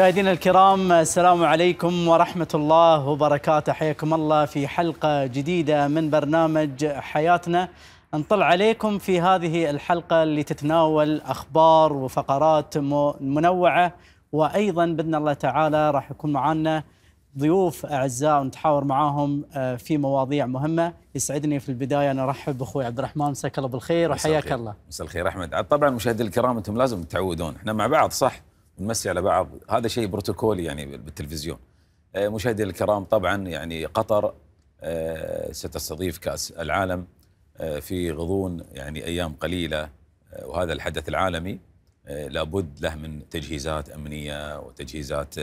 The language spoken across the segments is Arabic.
مشاهدينا الكرام السلام عليكم ورحمة الله وبركاته حياكم الله في حلقة جديدة من برنامج حياتنا نطلع عليكم في هذه الحلقة اللي تتناول أخبار وفقرات منوعة وأيضا بإذن الله تعالى راح يكون معنا ضيوف أعزاء ونتحاور معاهم آه، في مواضيع مهمة يسعدني في البداية أن أرحب بأخوي عبد الرحمن مساك الله بالخير وحياك الله مساء الخير أحمد طبعا مشاهدي الكرام أنتم لازم تعودون إحنا مع بعض صح نمسي على بعض هذا شيء بروتوكولي يعني بالتلفزيون آه، مشاهدينا الكرام طبعا يعني قطر آه، ستستضيف كأس العالم آه، في غضون يعني أيام قليلة وهذا الحدث العالمي لابد له من تجهيزات أمنية وتجهيزات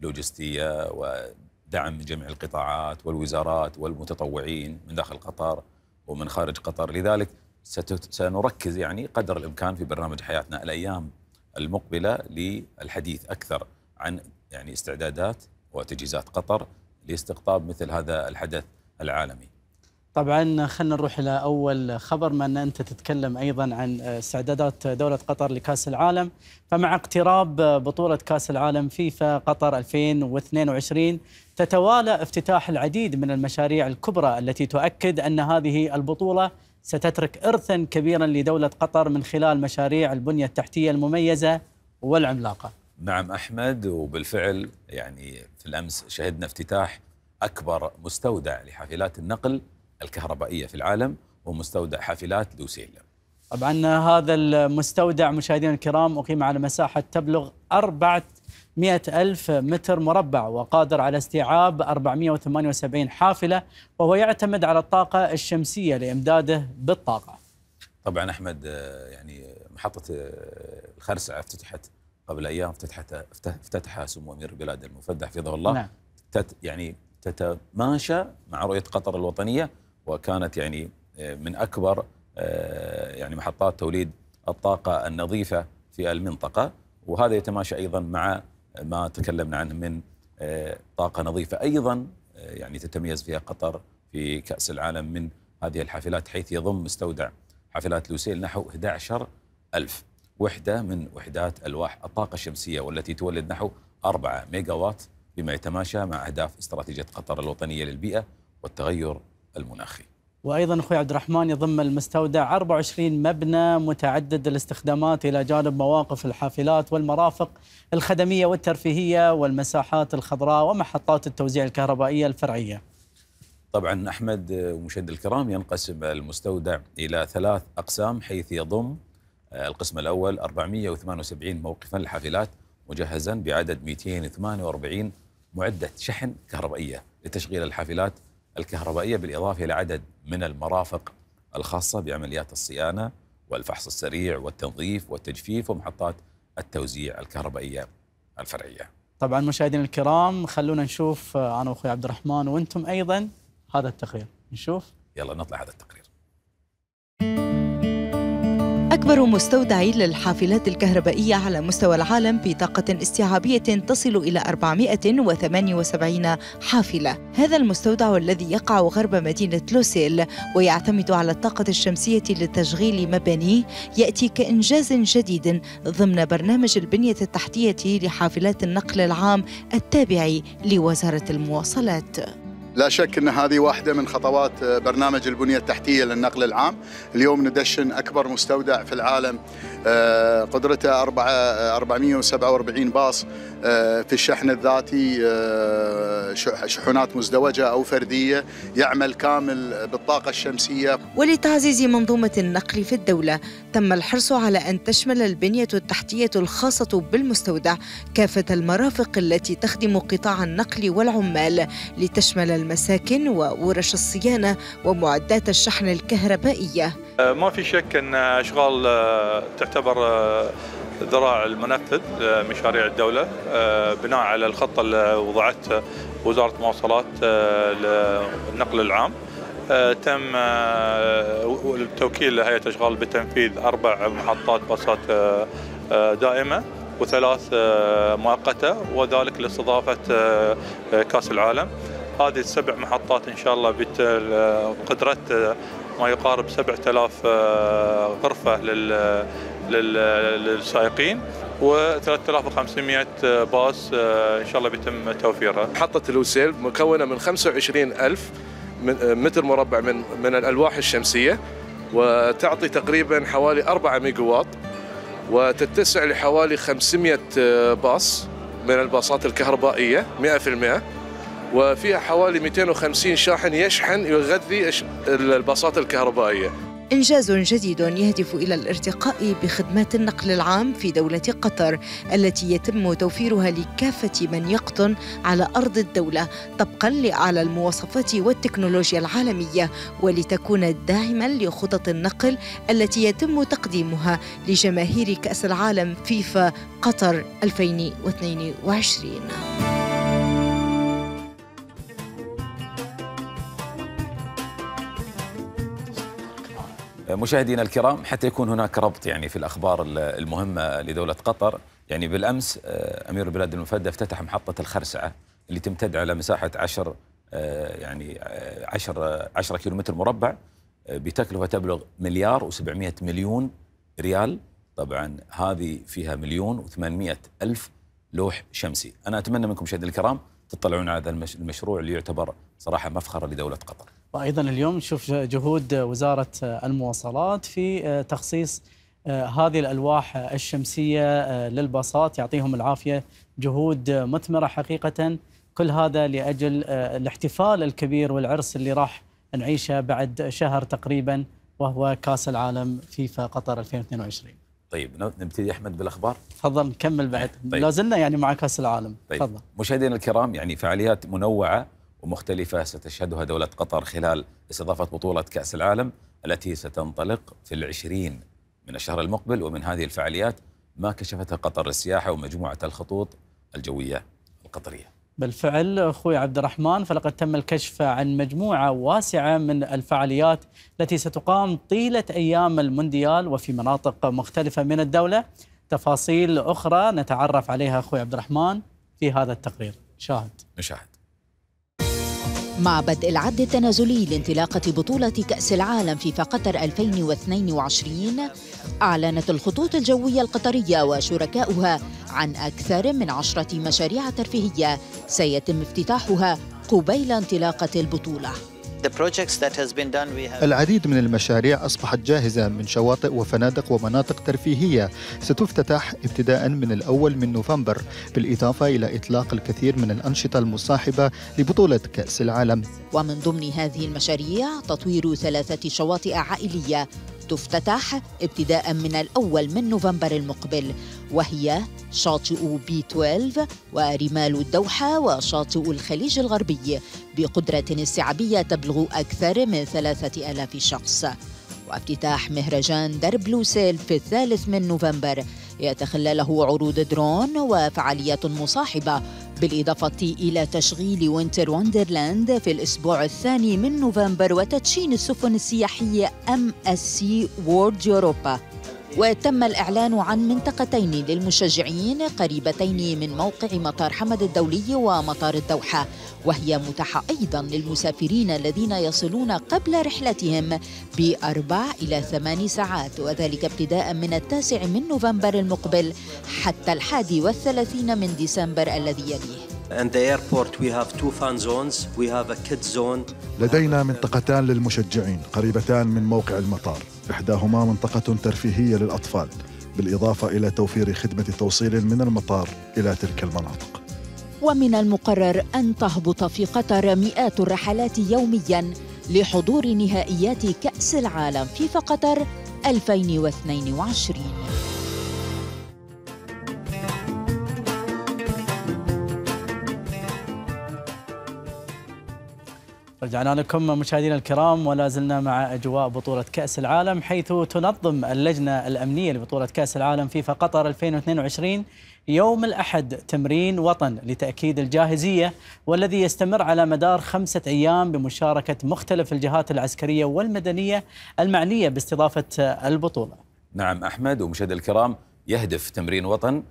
لوجستية ودعم من جميع القطاعات والوزارات والمتطوعين من داخل قطر ومن خارج قطر لذلك سنركز يعني قدر الإمكان في برنامج حياتنا الأيام المقبله للحديث اكثر عن يعني استعدادات وتجهيزات قطر لاستقطاب مثل هذا الحدث العالمي. طبعا خلينا نروح الى اول خبر ما ان انت تتكلم ايضا عن استعدادات دوله قطر لكاس العالم فمع اقتراب بطوله كاس العالم فيفا قطر 2022 تتوالى افتتاح العديد من المشاريع الكبرى التي تؤكد ان هذه البطوله ستترك إرثا كبيرا لدولة قطر من خلال مشاريع البنية التحتية المميزة والعملاقة نعم أحمد وبالفعل يعني في الأمس شهدنا افتتاح أكبر مستودع لحافلات النقل الكهربائية في العالم ومستودع حافلات لوسيلا طبعا هذا المستودع مشاهدينا الكرام أقيم على مساحة تبلغ أربعة 100 ألف متر مربع وقادر على استيعاب 478 حافلة وهو يعتمد على الطاقة الشمسية لإمداده بالطاقة طبعا أحمد آه، يعني محطة آه، الخرسعة افتتحت قبل أيام افتتحت افتتحها سمو أمير البلاد المفدح حفظه الله نعم. تت يعني تتماشى مع رؤية قطر الوطنية وكانت يعني آه، من أكبر يعني محطات توليد الطاقة النظيفة في المنطقة وهذا يتماشى أيضا مع ما تكلمنا عنه من آه، طاقة نظيفة أيضا آه، يعني تتميز فيها قطر في كأس العالم من هذه الحافلات حيث يضم مستودع حافلات لوسيل نحو 11 ألف وحدة من وحدات ألواح الطاقة الشمسية والتي تولد نحو 4 ميجاوات بما يتماشى مع أهداف استراتيجية قطر الوطنية للبيئة والتغير المناخي وايضا اخوي عبد الرحمن يضم المستودع 24 مبنى متعدد الاستخدامات الى جانب مواقف الحافلات والمرافق الخدميه والترفيهيه والمساحات الخضراء ومحطات التوزيع الكهربائيه الفرعيه. طبعا احمد ومشد الكرام ينقسم المستودع الى ثلاث اقسام حيث يضم آه، القسم الاول 478 موقفا للحافلات مجهزا بعدد 248 معده شحن كهربائيه لتشغيل الحافلات الكهربائية بالإضافة إلى عدد من المرافق الخاصة بعمليات الصيانة والفحص السريع والتنظيف والتجفيف ومحطات التوزيع الكهربائية الفرعية طبعا مشاهدينا الكرام خلونا نشوف آه، أنا وأخوي عبد الرحمن وأنتم أيضا هذا التقرير نشوف يلا نطلع هذا التقرير أكبر مستودع للحافلات الكهربائية على مستوى العالم بطاقة استيعابية تصل إلى 478 حافلة هذا المستودع الذي يقع غرب مدينة لوسيل ويعتمد على الطاقة الشمسية لتشغيل مبانيه يأتي كإنجاز جديد ضمن برنامج البنية التحتية لحافلات النقل العام التابع لوزارة المواصلات لا شك ان هذه واحده من خطوات آه، برنامج البنيه التحتيه للنقل العام، اليوم ندشن اكبر مستودع في العالم آه، قدرته 447 آه، باص في الشحن الذاتي شحنات مزدوجه او فرديه يعمل كامل بالطاقه الشمسيه. ولتعزيز منظومه النقل في الدوله تم الحرص على ان تشمل البنيه التحتيه الخاصه بالمستودع كافه المرافق التي تخدم قطاع النقل والعمال لتشمل المساكن وورش الصيانة ومعدات الشحن الكهربائية آه، ما في شك أن أشغال آه، تعتبر آه، ذراع المنفذ لمشاريع الدولة بناء على الخطة اللي وضعت وزارة مواصلات للنقل العام تم التوكيل لهيئة أشغال بتنفيذ أربع محطات باصات دائمة وثلاث مؤقتة وذلك لاستضافة كأس العالم هذه السبع محطات إن شاء الله بقدرة ما يقارب 7000 آه، غرفة للسائقين و3500 آه، باص آه، ان شاء الله بيتم توفيرها. محطه الوسيل مكونه من 25000 متر مربع من من الالواح الشمسيه وتعطي تقريبا حوالي 4 ميجا واط وتتسع لحوالي 500 باص من الباصات الكهربائيه 100% وفيها حوالي 250 شاحن يشحن يغذي الباصات الكهربائية إنجاز جديد يهدف إلى الارتقاء بخدمات النقل العام في دولة قطر التي يتم توفيرها لكافة من يقطن على أرض الدولة طبقا لأعلى المواصفات والتكنولوجيا العالمية ولتكون داعما لخطط النقل التي يتم تقديمها لجماهير كأس العالم فيفا قطر 2022 مشاهدينا الكرام حتى يكون هناك ربط يعني في الأخبار المهمة لدولة قطر يعني بالأمس آه، أمير البلاد المفدى افتتح محطة الخرسعة اللي تمتد على مساحة 10 آه، يعني 10 آه، 10 كيلومتر مربع بتكلفة تبلغ مليار و700 مليون ريال طبعا هذه فيها مليون و800 ألف لوح شمسي أنا أتمنى منكم مشاهدينا الكرام تطلعون على هذا المشروع اللي يعتبر صراحة مفخرة لدولة قطر وايضا اليوم نشوف جهود وزاره المواصلات في آه، تخصيص آه، هذه الالواح الشمسيه آه، للباصات يعطيهم العافيه جهود مثمره حقيقه كل هذا لاجل الاحتفال الكبير والعرس اللي راح نعيشه بعد شهر تقريبا وهو كاس العالم فيفا قطر 2022 طيب نبتدي احمد بالاخبار تفضل نكمل بعد طيب. لازلنا يعني مع كاس العالم طيب. تفضل طيب. مشاهدينا الكرام يعني فعاليات منوعه ومختلفة ستشهدها دولة قطر خلال استضافة بطولة كأس العالم التي ستنطلق في العشرين من الشهر المقبل ومن هذه الفعاليات ما كشفتها قطر للسياحة ومجموعة الخطوط الجوية القطرية بالفعل اخوي عبد الرحمن فلقد تم الكشف عن مجموعه واسعه من الفعاليات التي ستقام طيله ايام المونديال وفي مناطق مختلفه من الدوله تفاصيل اخرى نتعرف عليها اخوي عبد الرحمن في هذا التقرير شاهد نشاهد مع بدء العد التنازلي لانطلاقة بطولة كأس العالم في قطر 2022 أعلنت الخطوط الجوية القطرية وشركاؤها عن أكثر من عشرة مشاريع ترفيهية سيتم افتتاحها قبيل انطلاقة البطولة العديد من المشاريع أصبحت جاهزة من شواطئ وفنادق ومناطق ترفيهية ستفتتح ابتداء من الأول من نوفمبر بالإضافة إلى إطلاق الكثير من الأنشطة المصاحبة لبطولة كأس العالم ومن ضمن هذه المشاريع تطوير ثلاثة شواطئ عائلية تفتتح ابتداء من الأول من نوفمبر المقبل وهي شاطئ بي 12 ورمال الدوحة وشاطئ الخليج الغربي بقدرة استيعابية تبلغ أكثر من ثلاثة ألاف شخص وافتتاح مهرجان درب لوسيل في الثالث من نوفمبر يتخلله عروض درون وفعاليات مصاحبة بالإضافة إلى تشغيل وينتر وندرلاند في الأسبوع الثاني من نوفمبر وتدشين السفن السياحية أم أس سي وورد يوروبا وتم الإعلان عن منطقتين للمشجعين قريبتين من موقع مطار حمد الدولي ومطار الدوحة وهي متاحة أيضا للمسافرين الذين يصلون قبل رحلتهم بأربع إلى ثمان ساعات وذلك ابتداء من التاسع من نوفمبر المقبل حتى الحادي والثلاثين من ديسمبر الذي يليه لدينا منطقتان للمشجعين قريبتان من موقع المطار إحداهما منطقة ترفيهية للأطفال بالإضافة إلى توفير خدمة توصيل من المطار إلى تلك المناطق ومن المقرر أن تهبط في قطر مئات الرحلات يومياً لحضور نهائيات كأس العالم فيفا قطر 2022 رجعنا لكم مشاهدينا الكرام ولا زلنا مع اجواء بطوله كاس العالم حيث تنظم اللجنه الامنيه لبطوله كاس العالم فيفا قطر 2022 يوم الاحد تمرين وطن لتاكيد الجاهزيه والذي يستمر على مدار خمسه ايام بمشاركه مختلف الجهات العسكريه والمدنيه المعنيه باستضافه البطوله. نعم احمد ومشاهدينا الكرام يهدف تمرين وطن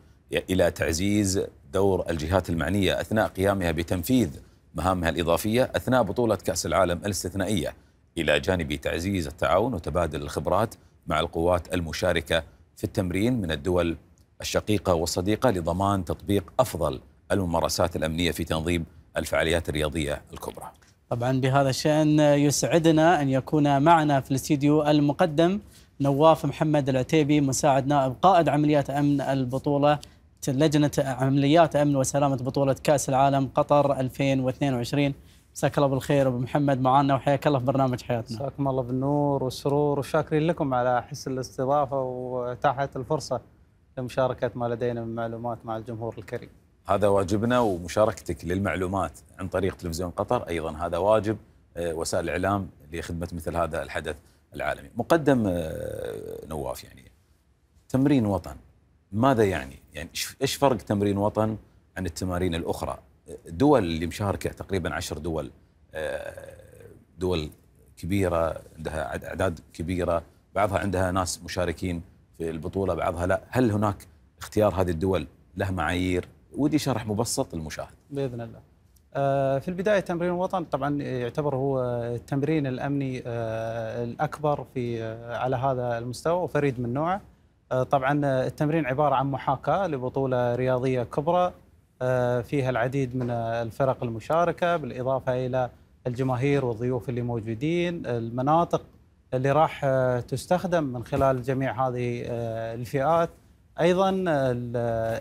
الى تعزيز دور الجهات المعنيه اثناء قيامها بتنفيذ مهامها الإضافية أثناء بطولة كأس العالم الاستثنائية إلى جانب تعزيز التعاون وتبادل الخبرات مع القوات المشاركة في التمرين من الدول الشقيقة والصديقة لضمان تطبيق أفضل الممارسات الأمنية في تنظيم الفعاليات الرياضية الكبرى طبعا بهذا الشأن يسعدنا أن يكون معنا في الاستديو المقدم نواف محمد العتيبي مساعد نائب قائد عمليات أمن البطولة لجنه عمليات امن وسلامه بطوله كاس العالم قطر 2022 مساك الله بالخير ابو محمد معانا وحياك الله في برنامج حياتنا. مساكم الله بالنور والسرور وشاكرين لكم على حسن الاستضافه واتاحه الفرصه لمشاركه ما لدينا من معلومات مع الجمهور الكريم. هذا واجبنا ومشاركتك للمعلومات عن طريق تلفزيون قطر ايضا هذا واجب آه، وسائل الاعلام لخدمه مثل هذا الحدث العالمي. مقدم آه، نواف يعني تمرين وطن ماذا يعني؟ يعني ايش فرق تمرين وطن عن التمارين الاخرى؟ الدول اللي مشاركه تقريبا عشر دول آه، دول كبيره عندها اعداد كبيره بعضها عندها ناس مشاركين في البطوله بعضها لا هل هناك اختيار هذه الدول له معايير ودي شرح مبسط للمشاهد باذن الله آه، في البدايه تمرين الوطن طبعا يعتبر هو التمرين الامني آه، الاكبر في على هذا المستوى وفريد من نوعه آه، طبعا آه، التمرين عباره عن محاكاه لبطوله رياضيه كبرى آه، فيها العديد من الفرق المشاركه بالاضافه الى الجماهير والضيوف اللي موجودين المناطق اللي راح تستخدم من خلال جميع هذه الفئات ايضا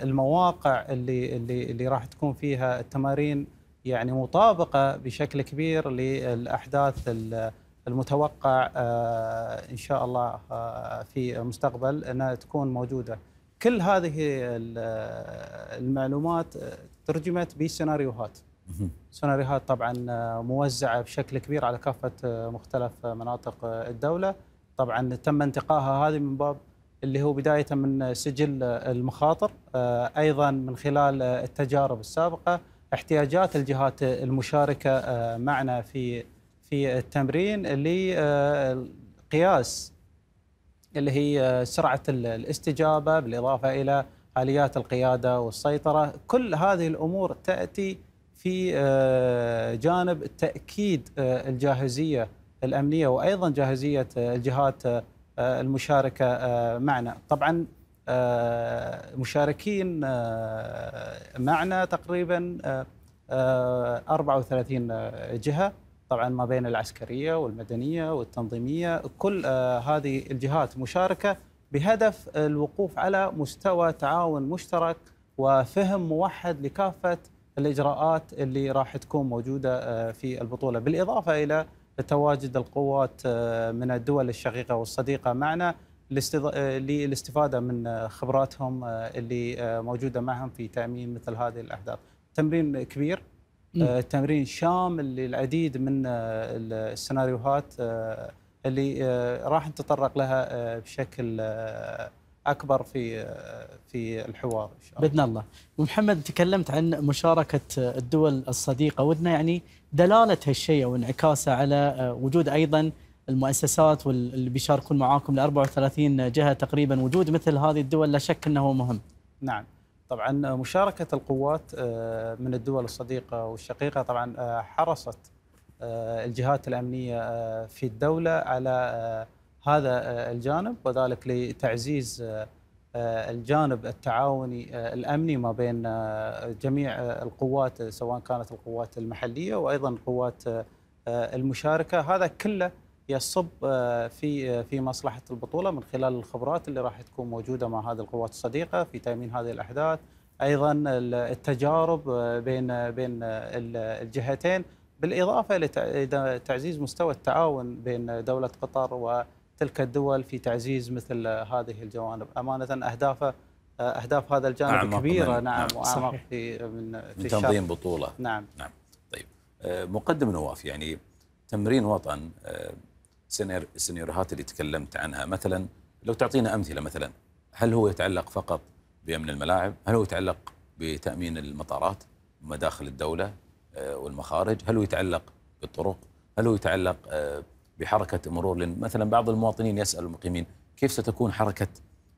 المواقع اللي اللي اللي راح تكون فيها التمارين يعني مطابقه بشكل كبير للاحداث المتوقع آه، ان شاء الله آه، في المستقبل انها تكون موجوده كل هذه آه، المعلومات ترجمت بسيناريوهات سيناريوهات طبعا موزعه بشكل كبير على كافه مختلف مناطق الدوله طبعا تم انتقائها هذه من باب اللي هو بدايه من سجل المخاطر ايضا من خلال التجارب السابقه احتياجات الجهات المشاركه معنا في في التمرين آه، لقياس اللي هي آه، سرعه الاستجابه بالاضافه الى اليات القياده والسيطره، كل هذه الامور تاتي في آه، جانب تاكيد الجاهزيه الامنيه وايضا جاهزيه الجهات المشاركه معنا، طبعا مشاركين معنا تقريبا 34 جهه طبعا ما بين العسكريه والمدنيه والتنظيميه كل آه، هذه الجهات مشاركه بهدف الوقوف على مستوى تعاون مشترك وفهم موحد لكافه الاجراءات اللي راح تكون موجوده آه، في البطوله بالاضافه الى تواجد القوات آه، من الدول الشقيقه والصديقه معنا للاستفاده من خبراتهم اللي موجوده معهم في تامين مثل هذه الاحداث. تمرين كبير آه، تمرين شامل للعديد من آه، السيناريوهات آه، اللي راح نتطرق لها بشكل اكبر في في الحوار ان شاء الله. باذن الله. محمد تكلمت عن مشاركه الدول الصديقه، ودنا يعني دلاله هالشيء او انعكاسه على وجود ايضا المؤسسات واللي بيشاركون معاكم ل 34 جهه تقريبا، وجود مثل هذه الدول لا شك انه مهم. نعم. طبعا مشاركة القوات آه، من الدول الصديقة والشقيقة طبعا آه، حرصت آه، الجهات الأمنية في الدولة على هذا الجانب وذلك لتعزيز الجانب التعاوني الأمني ما بين جميع القوات سواء كانت القوات المحلية وأيضا القوات المشاركة هذا كله يصب آه، في آه، في مصلحه البطوله من خلال الخبرات اللي راح تكون موجوده مع هذه القوات الصديقه في تامين هذه الاحداث ايضا التجارب آه، بين بين الجهتين بالاضافه لتعزيز مستوى التعاون بين دوله قطر وتلك الدول في تعزيز مثل هذه الجوانب امانه اهدافه اهداف هذا الجانب أعمق كبيره نعم, نعم واعمق في من في من تنظيم الشرق. بطوله نعم نعم طيب مقدم نواف يعني تمرين وطن السيناريوهات اللي تكلمت عنها مثلا لو تعطينا امثله مثلا هل هو يتعلق فقط بامن الملاعب؟ هل هو يتعلق بتامين المطارات مداخل الدوله آه، والمخارج؟ هل هو يتعلق بالطرق؟ هل هو يتعلق آه، بحركه مرور لان مثلا بعض المواطنين يسال المقيمين كيف ستكون حركه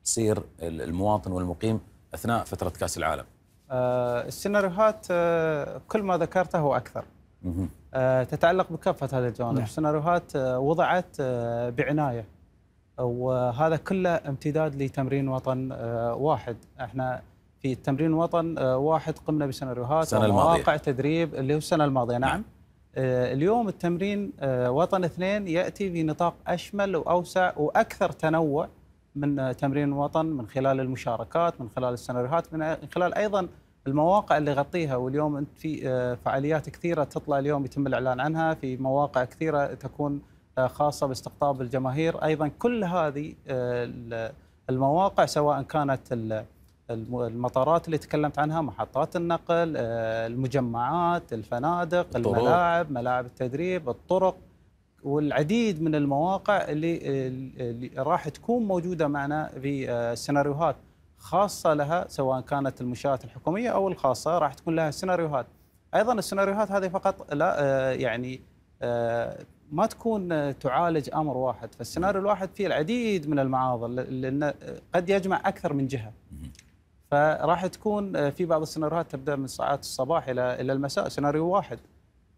سير المواطن والمقيم اثناء فتره كاس العالم؟ آه، السيناريوهات كل ما ذكرته اكثر آه، تتعلق بكافه هذه الجوانب نعم. سيناريوهات آه، وضعت آه، بعنايه وهذا كله امتداد لتمرين وطن واحد احنا في تمرين وطن واحد قمنا بسيناريوهات ومواقع تدريب اللي هو السنه الماضيه نعم, نعم. اليوم التمرين وطن اثنين ياتي في نطاق اشمل واوسع واكثر تنوع من تمرين وطن من خلال المشاركات من خلال السيناريوهات من خلال ايضا المواقع اللي غطيها واليوم انت في آه، فعاليات كثيره تطلع اليوم يتم الاعلان عنها في مواقع كثيره تكون آه، خاصه باستقطاب الجماهير ايضا كل هذه آه، المواقع سواء كانت المطارات اللي تكلمت عنها محطات النقل المجمعات الفنادق الطرق. الملاعب ملاعب التدريب الطرق والعديد من المواقع اللي, اللي راح تكون موجوده معنا في السيناريوهات خاصه لها سواء كانت المنشات الحكوميه او الخاصه راح تكون لها سيناريوهات ايضا السيناريوهات هذه فقط لا آه، يعني آه، ما تكون تعالج امر واحد فالسيناريو الواحد فيه العديد من المعاضل لانه آه، قد يجمع اكثر من جهه فراح تكون في بعض السيناريوهات تبدا من ساعات الصباح الى الى المساء سيناريو واحد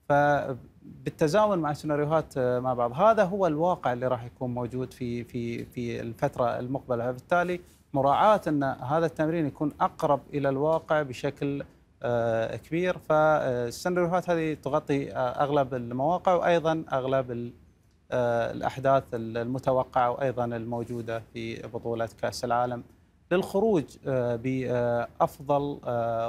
فبالتزامن مع سيناريوهات مع بعض هذا هو الواقع اللي راح يكون موجود في في في الفتره المقبله فبالتالي مراعاه ان هذا التمرين يكون اقرب الى الواقع بشكل آه، كبير فالسيناريوهات آه، هذه تغطي آه، اغلب المواقع وايضا اغلب الاحداث المتوقعه وايضا الموجوده في بطوله كاس العالم للخروج بافضل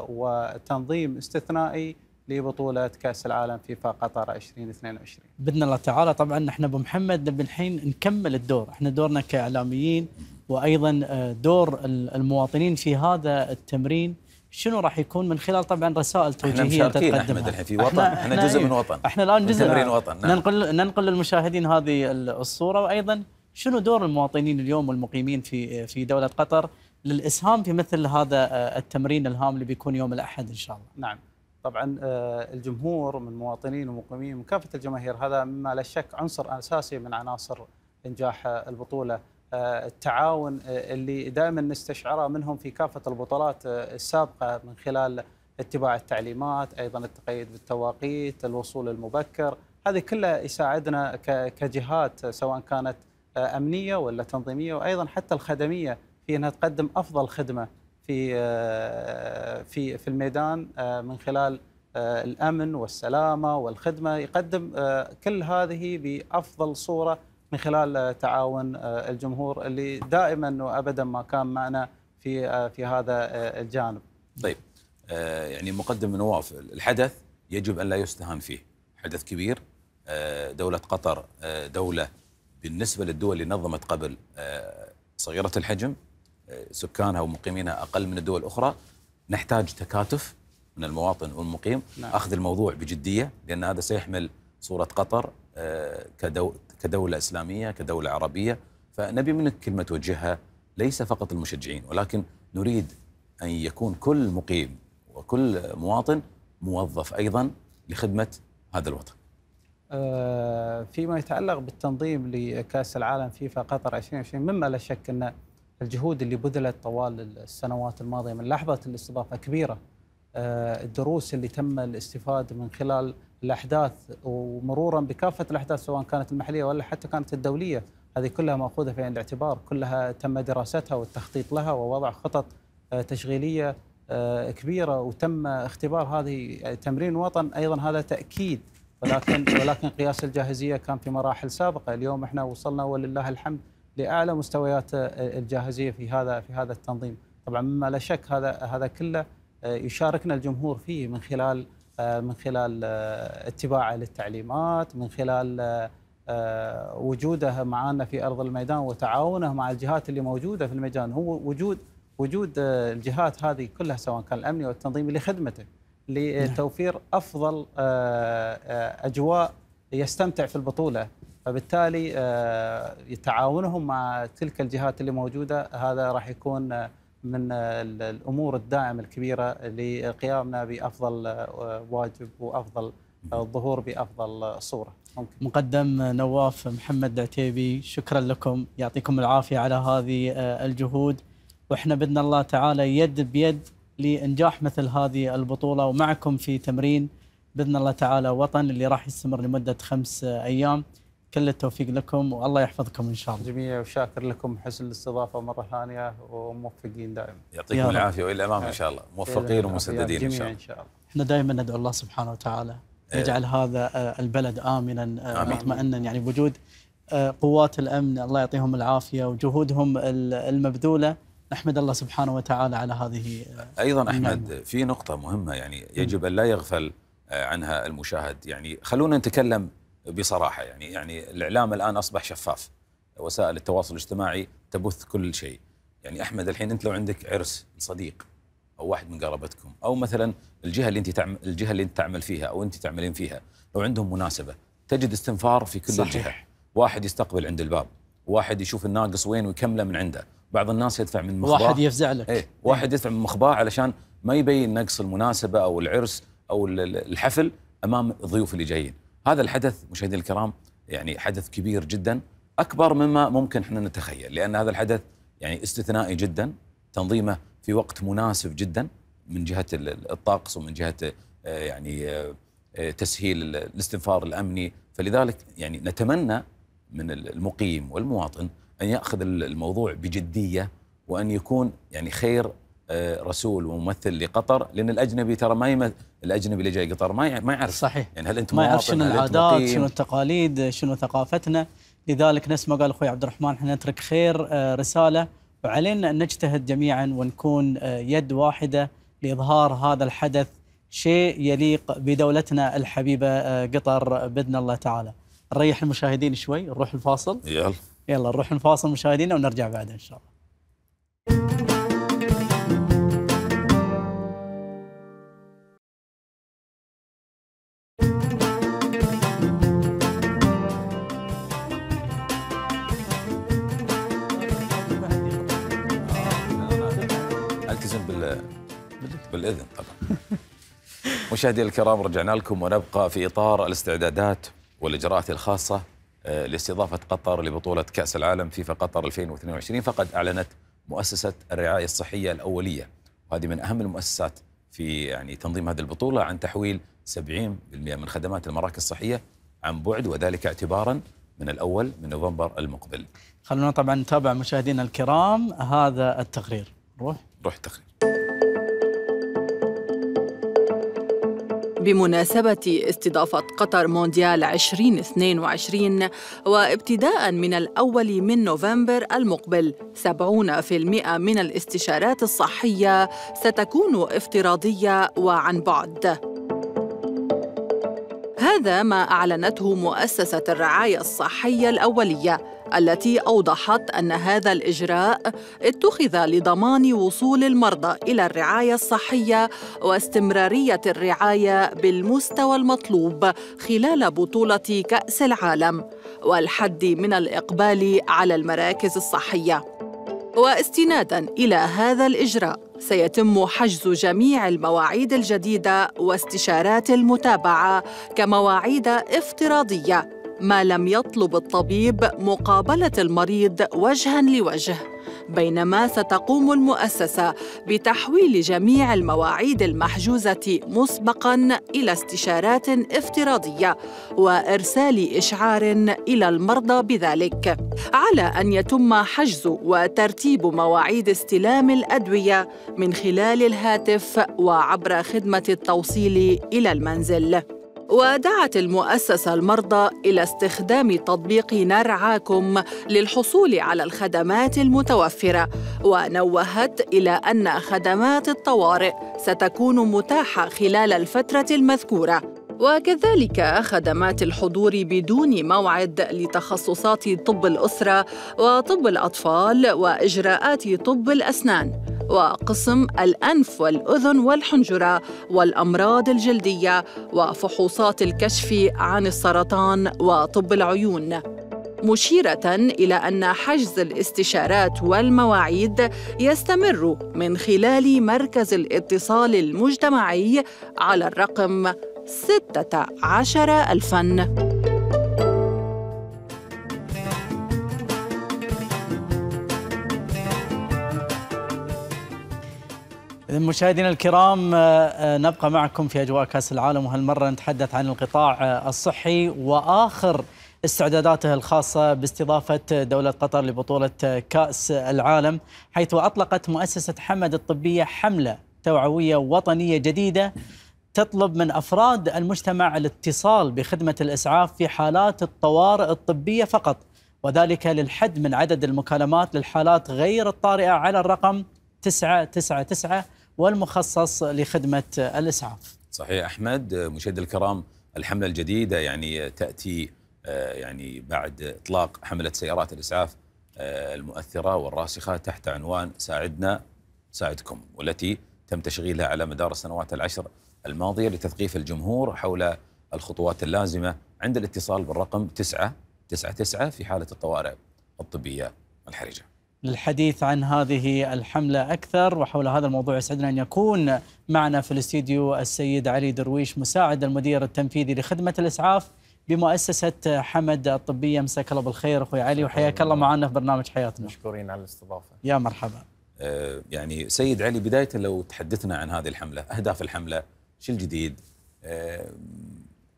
وتنظيم استثنائي لبطولة كأس العالم في قطر 2022 بإذن الله تعالى طبعا احنا أبو محمد نبي الحين نكمل الدور احنا دورنا كإعلاميين وايضا آه، دور المواطنين في هذا التمرين شنو راح يكون من خلال طبعا رسائل توجيهيه احنا تقدمها احمد الحين في وطن احنا, احنا جزء من إيه، وطن احنا الان جزء من وطن نعم. ننقل ننقل للمشاهدين هذه الصوره وايضا شنو دور المواطنين اليوم والمقيمين في في دوله قطر للاسهام في مثل هذا آه، التمرين الهام اللي بيكون يوم الاحد ان شاء الله. نعم. طبعا آه، الجمهور من مواطنين ومقيمين من كافه الجماهير هذا مما لا شك عنصر اساسي من عناصر انجاح البطوله آه، التعاون آه، اللي دائما نستشعره منهم في كافه البطولات آه، السابقه من خلال اتباع التعليمات، ايضا التقيد بالتواقيت، الوصول المبكر، هذه كلها يساعدنا كجهات سواء كانت امنيه ولا تنظيميه وايضا حتى الخدميه في انها تقدم افضل خدمه في في في الميدان من خلال الامن والسلامه والخدمه يقدم كل هذه بافضل صوره من خلال آه، تعاون آه، الجمهور اللي دائما وابدا ما كان معنا في آه، في هذا الجانب. طيب يعني مقدم نواف الحدث يجب ان لا يستهان فيه، حدث كبير دولة قطر دولة بالنسبة للدول اللي نظمت قبل صغيرة الحجم سكانها ومقيمينها أقل من الدول الأخرى نحتاج تكاتف من المواطن والمقيم نعم. أخذ الموضوع بجدية لأن هذا سيحمل صورة قطر كدو كدولة إسلامية كدولة عربية فنبي منك كلمة توجهها ليس فقط المشجعين ولكن نريد أن يكون كل مقيم وكل مواطن موظف أيضا لخدمة هذا الوطن آه، فيما يتعلق بالتنظيم لكأس العالم فيفا قطر 2020 مما لا شك أن الجهود اللي بذلت طوال السنوات الماضية من لحظة الاستضافة كبيرة آه، الدروس اللي تم الاستفاده من خلال الاحداث ومرورا بكافه الاحداث سواء كانت المحليه ولا حتى كانت الدوليه هذه كلها ماخوذه في عين الاعتبار كلها تم دراستها والتخطيط لها ووضع خطط آه، تشغيليه آه، كبيره وتم اختبار هذه تمرين وطن ايضا هذا تاكيد ولكن ولكن قياس الجاهزيه كان في مراحل سابقه اليوم احنا وصلنا ولله الحمد لاعلى مستويات الجاهزيه في هذا في هذا التنظيم طبعا مما لا شك هذا هذا كله آه، يشاركنا الجمهور فيه من خلال آه، من خلال آه، اتباعه للتعليمات من خلال وجوده معنا في ارض الميدان وتعاونه مع الجهات اللي موجوده في الميدان هو وجود وجود الجهات هذه كلها سواء كان الامني والتنظيمي لخدمته لتوفير افضل اجواء يستمتع في البطوله فبالتالي تعاونهم مع تلك الجهات اللي موجوده هذا راح يكون من الامور الداعمه الكبيره لقيامنا بافضل آه، واجب وافضل الظهور آه، بافضل آه، صوره ممكن. مقدم نواف محمد العتيبي شكرا لكم يعطيكم العافيه على هذه الجهود واحنا باذن الله تعالى يد بيد لانجاح مثل هذه البطوله ومعكم في تمرين باذن الله تعالى وطن اللي راح يستمر لمده خمس ايام كل التوفيق لكم والله يحفظكم ان شاء الله. جميع وشاكر لكم حسن الاستضافه مره ثانيه وموفقين دائما. يعطيكم العافيه والى الامام ان شاء الله، موفقين ومسددين ان شاء الله. ان شاء الله. احنا دائما ندعو الله سبحانه وتعالى إيه. يجعل هذا آه، البلد امنا آه، مطمئنا يعني بوجود آه، قوات الامن الله يعطيهم العافيه وجهودهم المبذوله نحمد الله سبحانه وتعالى على هذه ايضا احمد في نقطه مهمه يعني يجب ان لا يغفل عنها المشاهد يعني خلونا نتكلم بصراحه يعني يعني الاعلام الان اصبح شفاف وسائل التواصل الاجتماعي تبث كل شيء يعني احمد الحين انت لو عندك عرس صديق او واحد من قرابتكم او مثلا الجهه اللي انت تعمل الجهه اللي انت تعمل فيها او انت تعملين فيها لو عندهم مناسبه تجد استنفار في كل صحيح. الجهه واحد يستقبل عند الباب واحد يشوف الناقص وين ويكمله من عنده بعض الناس يدفع من مخباه واحد يفزع لك ايه واحد يدفع من مخباه علشان ما يبين نقص المناسبه او العرس او الحفل امام الضيوف اللي جايين هذا الحدث مشاهدينا الكرام يعني حدث كبير جدا اكبر مما ممكن احنا نتخيل لان هذا الحدث يعني استثنائي جدا تنظيمه في وقت مناسب جدا من جهه الطقس ومن جهه آه، يعني آه، آه، تسهيل الاستنفار الامني فلذلك يعني نتمنى من المقيم والمواطن ان ياخذ الموضوع بجديه وان يكون يعني خير آه، رسول وممثل لقطر لان الاجنبي ترى ما يمثل الاجنبي اللي جاي قطر ما ما يعرف صحيح يعني هل انت ما يعرف شنو العادات شنو التقاليد شنو ثقافتنا لذلك نفس ما قال اخوي عبد الرحمن احنا نترك خير آه، رساله وعلينا ان نجتهد جميعا ونكون آه، يد واحده لاظهار هذا الحدث شيء يليق بدولتنا الحبيبه قطر باذن الله تعالى نريح المشاهدين شوي نروح الفاصل يلا يلا نروح الفاصل مشاهدينا ونرجع بعد ان شاء الله نلتزم بال بالاذن طبعا مشاهدينا الكرام رجعنا لكم ونبقى في اطار الاستعدادات والاجراءات الخاصه آه، لاستضافه قطر لبطوله كاس العالم فيفا قطر 2022 فقد اعلنت مؤسسه الرعايه الصحيه الاوليه وهذه من اهم المؤسسات في يعني تنظيم هذه البطوله عن تحويل 70% من خدمات المراكز الصحيه عن بعد وذلك اعتبارا من الاول من نوفمبر المقبل. خلونا طبعا نتابع مشاهدينا الكرام هذا التقرير. روح. روح التقرير بمناسبة استضافة قطر مونديال 2022 وابتداء من الأول من نوفمبر المقبل 70% من الاستشارات الصحية ستكون افتراضية وعن بعد هذا ما أعلنته مؤسسة الرعاية الصحية الأولية التي أوضحت أن هذا الإجراء اتخذ لضمان وصول المرضى إلى الرعاية الصحية واستمرارية الرعاية بالمستوى المطلوب خلال بطولة كأس العالم والحد من الإقبال على المراكز الصحية. واستنادا إلى هذا الإجراء سيتم حجز جميع المواعيد الجديده واستشارات المتابعه كمواعيد افتراضيه ما لم يطلب الطبيب مقابله المريض وجها لوجه بينما ستقوم المؤسسه بتحويل جميع المواعيد المحجوزه مسبقا الى استشارات افتراضيه وارسال اشعار الى المرضى بذلك على ان يتم حجز وترتيب مواعيد استلام الادويه من خلال الهاتف وعبر خدمه التوصيل الى المنزل ودعت المؤسسة المرضى إلى استخدام تطبيق نرعاكم للحصول على الخدمات المتوفرة ونوهت إلى أن خدمات الطوارئ ستكون متاحة خلال الفترة المذكورة وكذلك خدمات الحضور بدون موعد لتخصصات طب الأسرة وطب الأطفال وإجراءات طب الأسنان وقسم الأنف والأذن والحنجرة والأمراض الجلدية وفحوصات الكشف عن السرطان وطب العيون مشيرة إلى أن حجز الاستشارات والمواعيد يستمر من خلال مركز الاتصال المجتمعي على الرقم 16000 ألفاً مشاهدينا الكرام آه، آه، نبقى معكم في اجواء كاس العالم وهالمره نتحدث عن القطاع آه، الصحي واخر استعداداته الخاصه باستضافه دوله قطر لبطوله كاس العالم حيث اطلقت مؤسسه حمد الطبيه حمله توعويه وطنيه جديده تطلب من افراد المجتمع الاتصال بخدمه الاسعاف في حالات الطوارئ الطبيه فقط وذلك للحد من عدد المكالمات للحالات غير الطارئه على الرقم 999 والمخصص لخدمة الإسعاف صحيح أحمد مشاهد الكرام الحملة الجديدة يعني تأتي آه، يعني بعد إطلاق حملة سيارات الإسعاف آه، المؤثرة والراسخة تحت عنوان ساعدنا ساعدكم والتي تم تشغيلها على مدار السنوات العشر الماضية لتثقيف الجمهور حول الخطوات اللازمة عند الاتصال بالرقم 999 في حالة الطوارئ الطبية الحرجة للحديث عن هذه الحملة أكثر وحول هذا الموضوع يسعدنا أن يكون معنا في الاستديو السيد علي درويش مساعد المدير التنفيذي لخدمة الإسعاف بمؤسسة حمد الطبية مساك الله بالخير أخوي علي وحياك الله معنا في برنامج حياتنا مشكورين على الاستضافة يا مرحبا أه يعني سيد علي بداية لو تحدثنا عن هذه الحملة أهداف الحملة شو الجديد أه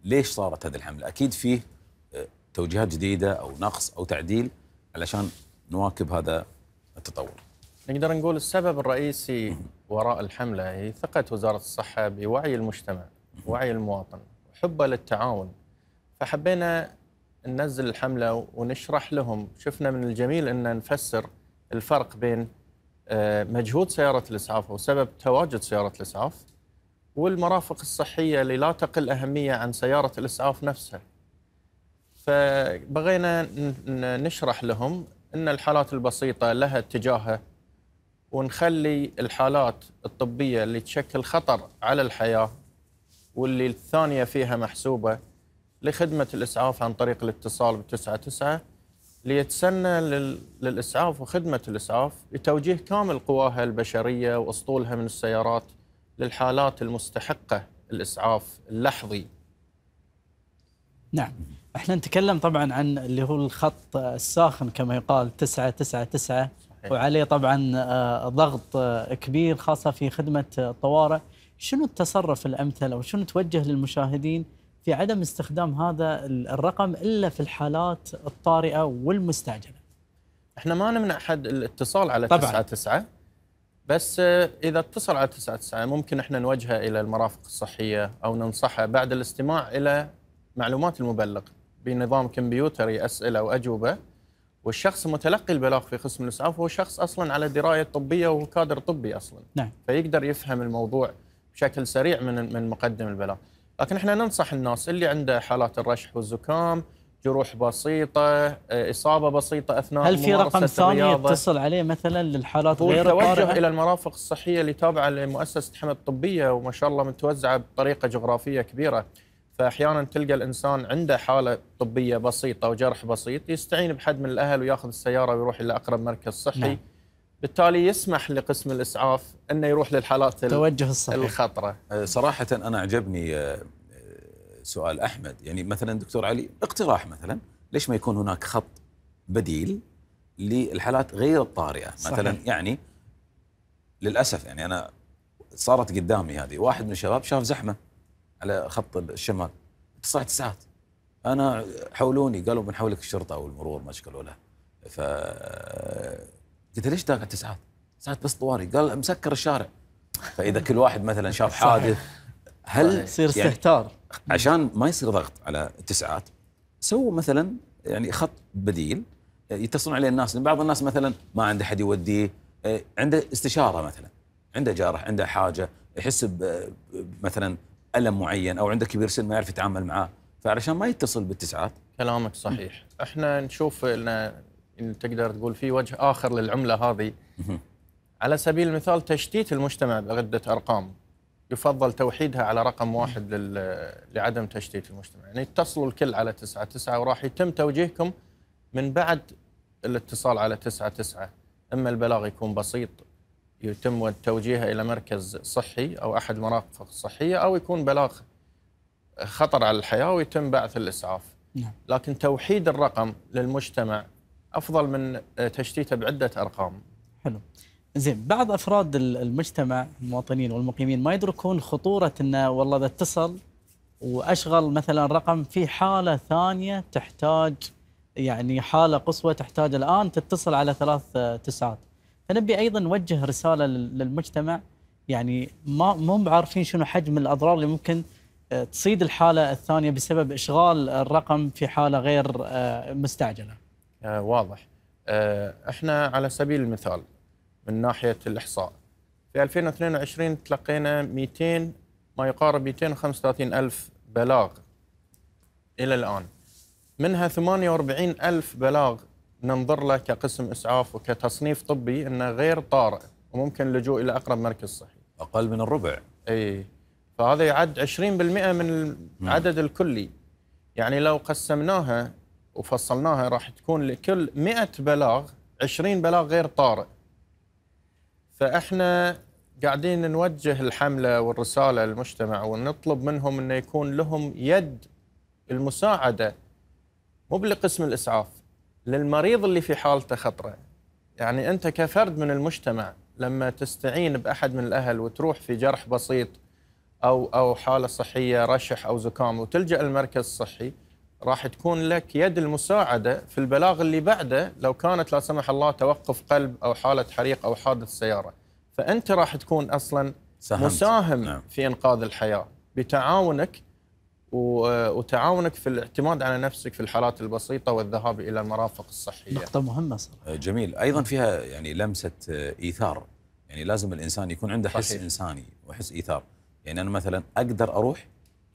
ليش صارت هذه الحملة أكيد فيه آه، توجيهات جديدة أو نقص أو تعديل علشان نواكب هذا التطور نقدر نقول السبب الرئيسي وراء الحملة هي ثقة وزارة الصحة بوعي المجتمع وعي المواطن وحبه للتعاون فحبينا ننزل الحملة ونشرح لهم شفنا من الجميل أن نفسر الفرق بين آه، مجهود سيارة الإسعاف وسبب تواجد سيارة الإسعاف والمرافق الصحية اللي لا تقل أهمية عن سيارة الإسعاف نفسها فبغينا نشرح لهم ان الحالات البسيطه لها اتجاهها ونخلي الحالات الطبيه اللي تشكل خطر على الحياه واللي الثانيه فيها محسوبه لخدمه الاسعاف عن طريق الاتصال ب 99 ليتسنى للاسعاف وخدمه الاسعاف بتوجيه كامل قواها البشريه واسطولها من السيارات للحالات المستحقه الاسعاف اللحظي. نعم. احنا نتكلم طبعا عن اللي هو الخط الساخن كما يقال 999 وعليه طبعا آه، ضغط آه، كبير خاصه في خدمه الطوارئ آه، شنو التصرف الامثل او شنو توجه للمشاهدين في عدم استخدام هذا الرقم الا في الحالات الطارئه والمستعجله احنا ما نمنع حد الاتصال على طبعا. 99 بس اذا اتصل على 99 ممكن احنا نوجهه الى المرافق الصحيه او ننصحه بعد الاستماع الى معلومات المبلغ بنظام كمبيوتري اسئله واجوبه والشخص متلقي البلاغ في قسم الاسعاف هو شخص اصلا على درايه طبيه وهو كادر طبي اصلا نعم. فيقدر يفهم الموضوع بشكل سريع من من مقدم البلاغ لكن احنا ننصح الناس اللي عنده حالات الرشح والزكام جروح بسيطه آه، اصابه بسيطه اثناء هل في رقم ثاني يتصل عليه مثلا للحالات غير التوجه الى المرافق الصحيه اللي تابعه لمؤسسه حمد الطبيه وما شاء الله متوزعه بطريقه جغرافيه كبيره فاحيانا تلقى الانسان عنده حاله طبيه بسيطه وجرح بسيط يستعين بحد من الاهل وياخذ السياره ويروح الى اقرب مركز صحي نعم. بالتالي يسمح لقسم الاسعاف انه يروح للحالات التوجه الصحيح الخطره أه، صراحه انا عجبني أه، أه، سؤال احمد يعني مثلا دكتور علي اقتراح مثلا ليش ما يكون هناك خط بديل للحالات غير الطارئه صحيح. مثلا يعني للاسف يعني انا صارت قدامي هذه واحد من الشباب شاف زحمه على خط الشمال تسع ساعات انا حولوني قالوا بنحولك الشرطه او المرور ما قالوا له ف قلت ليش داق تسعات؟ ساعات بس طواري قال مسكر الشارع فاذا كل واحد مثلا شاف حادث هل يصير يعني استهتار عشان ما يصير ضغط على التسعات سووا مثلا يعني خط بديل يتصلون عليه الناس لان بعض الناس مثلا ما عنده حد يوديه عنده استشاره مثلا عنده جارح عنده حاجه يحس مثلا الم معين او عنده كبير سن ما يعرف يتعامل معاه فعلشان ما يتصل بالتسعات كلامك صحيح احنا نشوف ان تقدر تقول في وجه اخر للعمله هذه على سبيل المثال تشتيت المجتمع بغده ارقام يفضل توحيدها على رقم واحد لعدم تشتيت المجتمع يعني اتصلوا الكل على تسعة تسعة وراح يتم توجيهكم من بعد الاتصال على تسعة تسعة اما البلاغ يكون بسيط يتم توجيهه الى مركز صحي او احد المرافق الصحيه او يكون بلاغ خطر على الحياه ويتم بعث الاسعاف. نعم. لكن توحيد الرقم للمجتمع افضل من تشتيته بعده ارقام. حلو. زين بعض افراد المجتمع المواطنين والمقيمين ما يدركون خطوره انه والله اذا اتصل واشغل مثلا رقم في حاله ثانيه تحتاج يعني حاله قصوى تحتاج الان تتصل على ثلاث تسعات. فنبي ايضا نوجه رساله للمجتمع يعني ما مو عارفين شنو حجم الاضرار اللي ممكن آه، تصيد الحاله الثانيه بسبب اشغال الرقم في حاله غير آه، مستعجله. آه واضح. آه احنا على سبيل المثال من ناحيه الاحصاء في 2022 تلقينا 200 ما يقارب 235 ألف بلاغ إلى الآن منها 48 ألف بلاغ ننظر له كقسم اسعاف وكتصنيف طبي انه غير طارئ وممكن اللجوء الى اقرب مركز صحي. اقل من الربع. اي فهذا يعد 20% من العدد الكلي. يعني لو قسمناها وفصلناها راح تكون لكل 100 بلاغ 20 بلاغ غير طارئ. فاحنا قاعدين نوجه الحمله والرساله للمجتمع ونطلب منهم انه يكون لهم يد المساعده مو بالقسم الاسعاف للمريض اللي في حالته خطره يعني انت كفرد من المجتمع لما تستعين باحد من الاهل وتروح في جرح بسيط او او حاله صحيه رشح او زكام وتلجا المركز الصحي راح تكون لك يد المساعده في البلاغ اللي بعده لو كانت لا سمح الله توقف قلب او حاله حريق او حادث سياره فانت راح تكون اصلا سهمت. مساهم نعم. في انقاذ الحياه بتعاونك وتعاونك في الاعتماد على نفسك في الحالات البسيطه والذهاب الى المرافق الصحيه. نقطة مهمة صراحة. أه، جميل، ايضا فيها يعني لمسة أه، ايثار، يعني لازم الانسان يكون عنده صحيح. حس انساني وحس ايثار، يعني انا مثلا اقدر اروح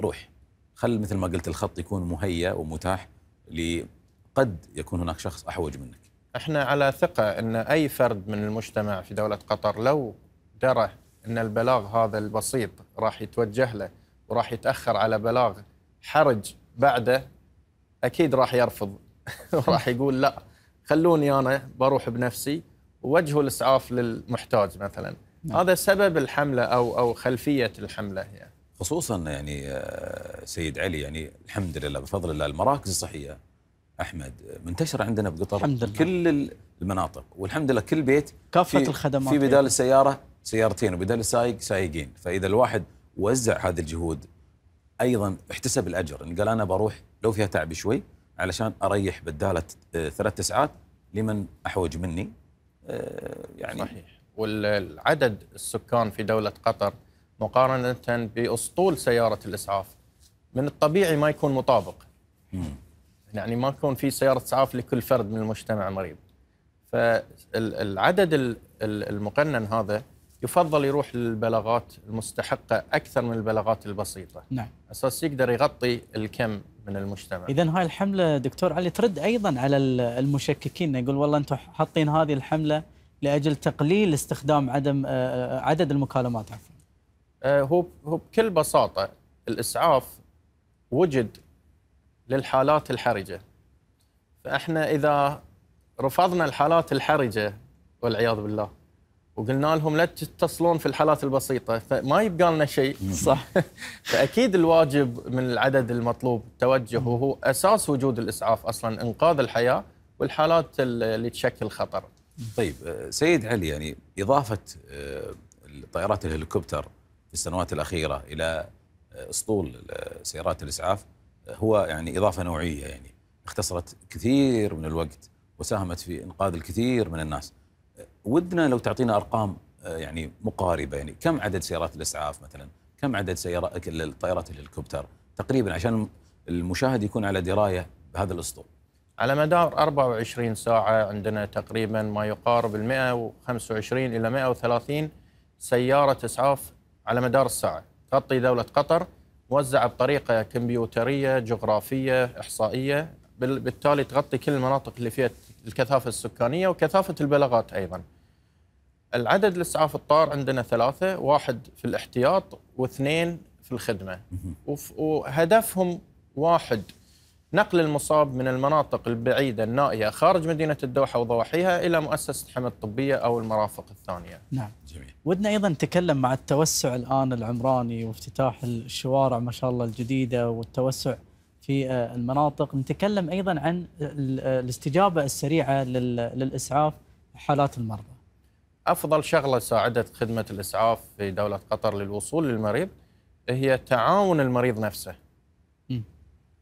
روح. خل مثل ما قلت الخط يكون مهيأ ومتاح لقد يكون هناك شخص احوج منك. احنا على ثقة ان اي فرد من المجتمع في دولة قطر لو درى ان البلاغ هذا البسيط راح يتوجه له وراح يتاخر على بلاغ حرج بعده اكيد راح يرفض وراح يقول لا خلوني انا بروح بنفسي ووجهوا الاسعاف للمحتاج مثلا نعم. هذا سبب الحمله او او خلفيه الحمله يعني. خصوصا يعني آه، سيد علي يعني الحمد لله بفضل الله المراكز الصحيه احمد منتشره عندنا بقطر الحمد لله. كل المناطق والحمد لله كل بيت كافه في الخدمات في بدال السياره سيارتين وبدال السائق سايقين فاذا الواحد وزع هذه الجهود ايضا احتسب الاجر ان قال انا بروح لو فيها تعب شوي علشان اريح بداله ثلاث ساعات لمن احوج مني آه، يعني صحيح والعدد السكان في دوله قطر مقارنه باسطول سياره الاسعاف من الطبيعي ما يكون مطابق مم. يعني ما يكون في سياره اسعاف لكل فرد من المجتمع المريض فالعدد المقنن هذا يفضل يروح للبلاغات المستحقه اكثر من البلاغات البسيطه نعم اساس يقدر يغطي الكم من المجتمع اذا هاي الحمله دكتور علي ترد ايضا على المشككين يقول والله انتم حاطين هذه الحمله لاجل تقليل استخدام عدم آه، آه، عدد المكالمات عفوا آه، هو هو بكل بساطه الاسعاف وجد للحالات الحرجه فاحنا اذا رفضنا الحالات الحرجه والعياذ بالله وقلنا لهم لا تتصلون في الحالات البسيطه فما يبقى لنا شيء صح فاكيد الواجب من العدد المطلوب توجه وهو اساس وجود الاسعاف اصلا انقاذ الحياه والحالات اللي تشكل خطر. طيب آه، سيد علي يعني اضافه آه، طائرات الهليكوبتر في السنوات الاخيره الى آه، اسطول سيارات الاسعاف هو يعني اضافه نوعيه يعني اختصرت كثير من الوقت وساهمت في انقاذ الكثير من الناس. ودنا لو تعطينا ارقام آه، يعني مقاربه يعني كم عدد سيارات الاسعاف مثلا؟ كم عدد سيارات الطائرات الهليكوبتر؟ تقريبا عشان المشاهد يكون على درايه بهذا الاسطول. على مدار 24 ساعه عندنا تقريبا ما يقارب ال 125 الى 130 سياره اسعاف على مدار الساعه، تغطي دوله قطر موزعه بطريقه كمبيوتريه جغرافيه احصائيه بالتالي تغطي كل المناطق اللي فيها الكثافه السكانيه وكثافه البلاغات ايضا. العدد الاسعاف الطار عندنا ثلاثه، واحد في الاحتياط واثنين في الخدمه. وهدفهم واحد نقل المصاب من المناطق البعيده النائيه خارج مدينه الدوحه وضواحيها الى مؤسسه حمد الطبيه او المرافق الثانيه. نعم. جميل. ودنا ايضا نتكلم مع التوسع الان العمراني وافتتاح الشوارع ما شاء الله الجديده والتوسع في آه، المناطق، نتكلم ايضا عن آه، الاستجابه السريعه للاسعاف حالات المرضى. افضل شغله ساعدت خدمه الاسعاف في دوله قطر للوصول للمريض هي تعاون المريض نفسه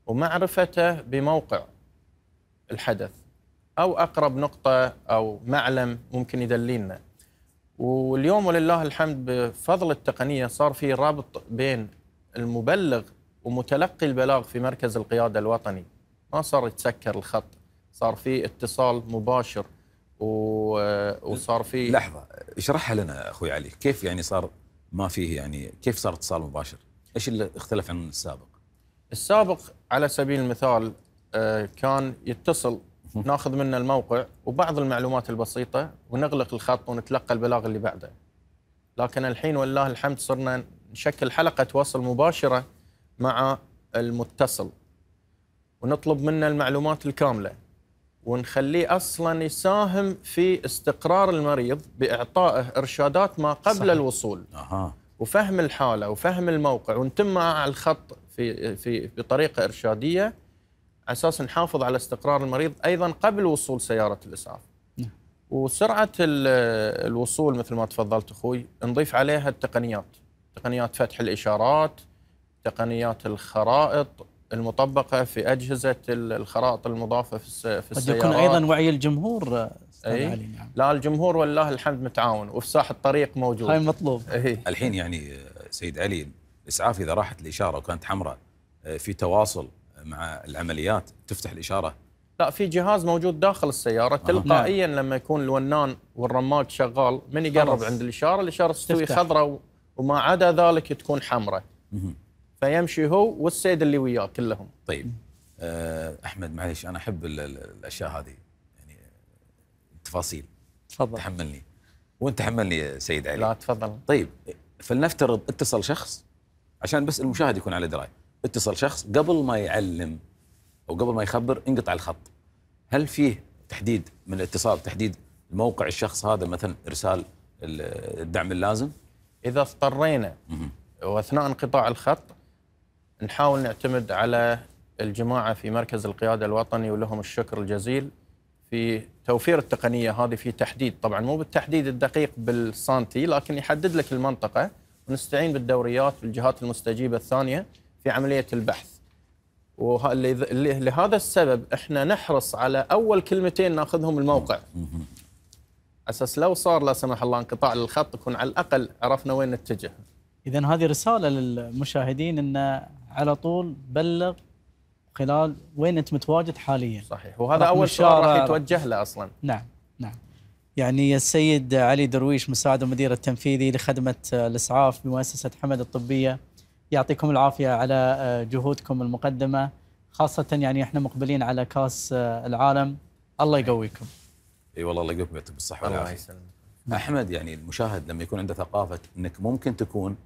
ومعرفته بموقع الحدث او اقرب نقطه او معلم ممكن يدلينا واليوم ولله الحمد بفضل التقنيه صار في ربط بين المبلغ ومتلقي البلاغ في مركز القياده الوطني ما صار يتسكر الخط صار في اتصال مباشر و... وصار في لحظه اشرحها لنا اخوي علي كيف يعني صار ما فيه يعني كيف صار اتصال مباشر ايش اللي اختلف عن السابق السابق على سبيل المثال آه، كان يتصل ناخذ منه الموقع وبعض المعلومات البسيطه ونغلق الخط ونتلقى البلاغ اللي بعده لكن الحين والله الحمد صرنا نشكل حلقه تواصل مباشره مع المتصل ونطلب منه المعلومات الكامله ونخليه اصلا يساهم في استقرار المريض باعطائه ارشادات ما قبل صحيح. الوصول أها. وفهم الحاله وفهم الموقع ونتم معه على الخط في في بطريقه ارشاديه على اساس نحافظ على استقرار المريض ايضا قبل وصول سياره الاسعاف. نعم. وسرعه الوصول مثل ما تفضلت اخوي نضيف عليها التقنيات، تقنيات فتح الاشارات، تقنيات الخرائط، المطبقه في اجهزه الخرائط المضافه في السيارات قد يكون ايضا وعي الجمهور أي؟ علي نعم. لا الجمهور والله الحمد متعاون ساحة الطريق موجود هاي مطلوب أي. الحين يعني سيد علي الاسعاف اذا راحت الاشاره وكانت حمراء آه، في تواصل مع العمليات تفتح الاشاره لا في جهاز موجود داخل السياره آه. تلقائيا نعم. لما يكون الونان والرماد شغال من يقرب عند الاشاره الاشاره تستوي خضراء وما عدا ذلك تكون حمراء فيمشي هو والسيد اللي وياه كلهم طيب آه، احمد معلش انا احب الاشياء هذه يعني التفاصيل تفضل تحملني وانت تحملني سيد علي لا تفضل طيب فلنفترض اتصل شخص عشان بس المشاهد يكون على درايه اتصل شخص قبل ما يعلم او قبل ما يخبر انقطع الخط هل فيه تحديد من الاتصال تحديد موقع الشخص هذا مثلا ارسال الدعم اللازم اذا اضطرينا واثناء انقطاع الخط نحاول نعتمد على الجماعه في مركز القياده الوطني ولهم الشكر الجزيل في توفير التقنيه هذه في تحديد طبعا مو بالتحديد الدقيق بالسنتي لكن يحدد لك المنطقه ونستعين بالدوريات والجهات المستجيبه الثانيه في عمليه البحث. ولهذا السبب احنا نحرص على اول كلمتين ناخذهم الموقع. اساس لو صار لا سمح الله انقطاع للخط يكون على الاقل عرفنا وين نتجه. اذا هذه رساله للمشاهدين ان على طول بلغ خلال وين انت متواجد حاليا صحيح وهذا اول سؤال راح يتوجه له اصلا نعم نعم يعني السيد علي درويش مساعد المدير التنفيذي لخدمه الاسعاف بمؤسسه حمد الطبيه يعطيكم العافيه على آه، جهودكم المقدمه خاصه يعني احنا مقبلين على كاس آه، العالم الله يقويكم اي والله الله يقويكم يعطيكم الصحه والعافيه الله يسلمك احمد يعني المشاهد لما يكون عنده ثقافه انك ممكن تكون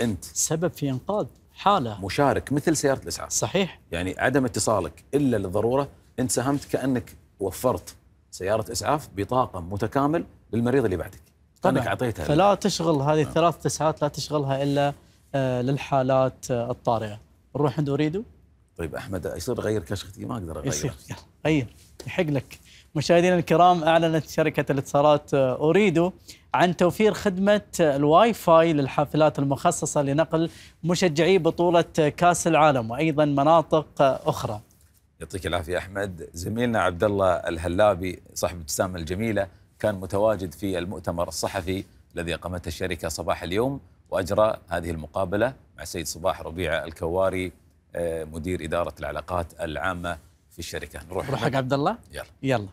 انت سبب في انقاذ حاله مشارك مثل سياره الاسعاف صحيح يعني عدم اتصالك الا للضروره انت ساهمت كانك وفرت سياره اسعاف بطاقم متكامل للمريض اللي بعدك طبعا انك اعطيتها فلا اللي. تشغل هذه الثلاث تسعات لا تشغلها الا آه، للحالات آه، الطارئه نروح عند اريدو طيب احمد يصير غير كشختي ما اقدر اغير يصير غير يحق لك مشاهدينا الكرام أعلنت شركة الاتصالات آه، أوريدو عن توفير خدمة آه، الواي فاي للحافلات المخصصة لنقل مشجعي بطولة آه، كأس العالم وأيضا مناطق أخرى يعطيك العافية أحمد زميلنا عبد الله الهلابي صاحب ابتسامة الجميلة كان متواجد في المؤتمر الصحفي الذي أقامته الشركة صباح اليوم وأجرى هذه المقابلة مع السيد صباح ربيعة الكواري مدير إدارة العلاقات العامة في الشركة نروح نروح حق عبد الله يلا يلا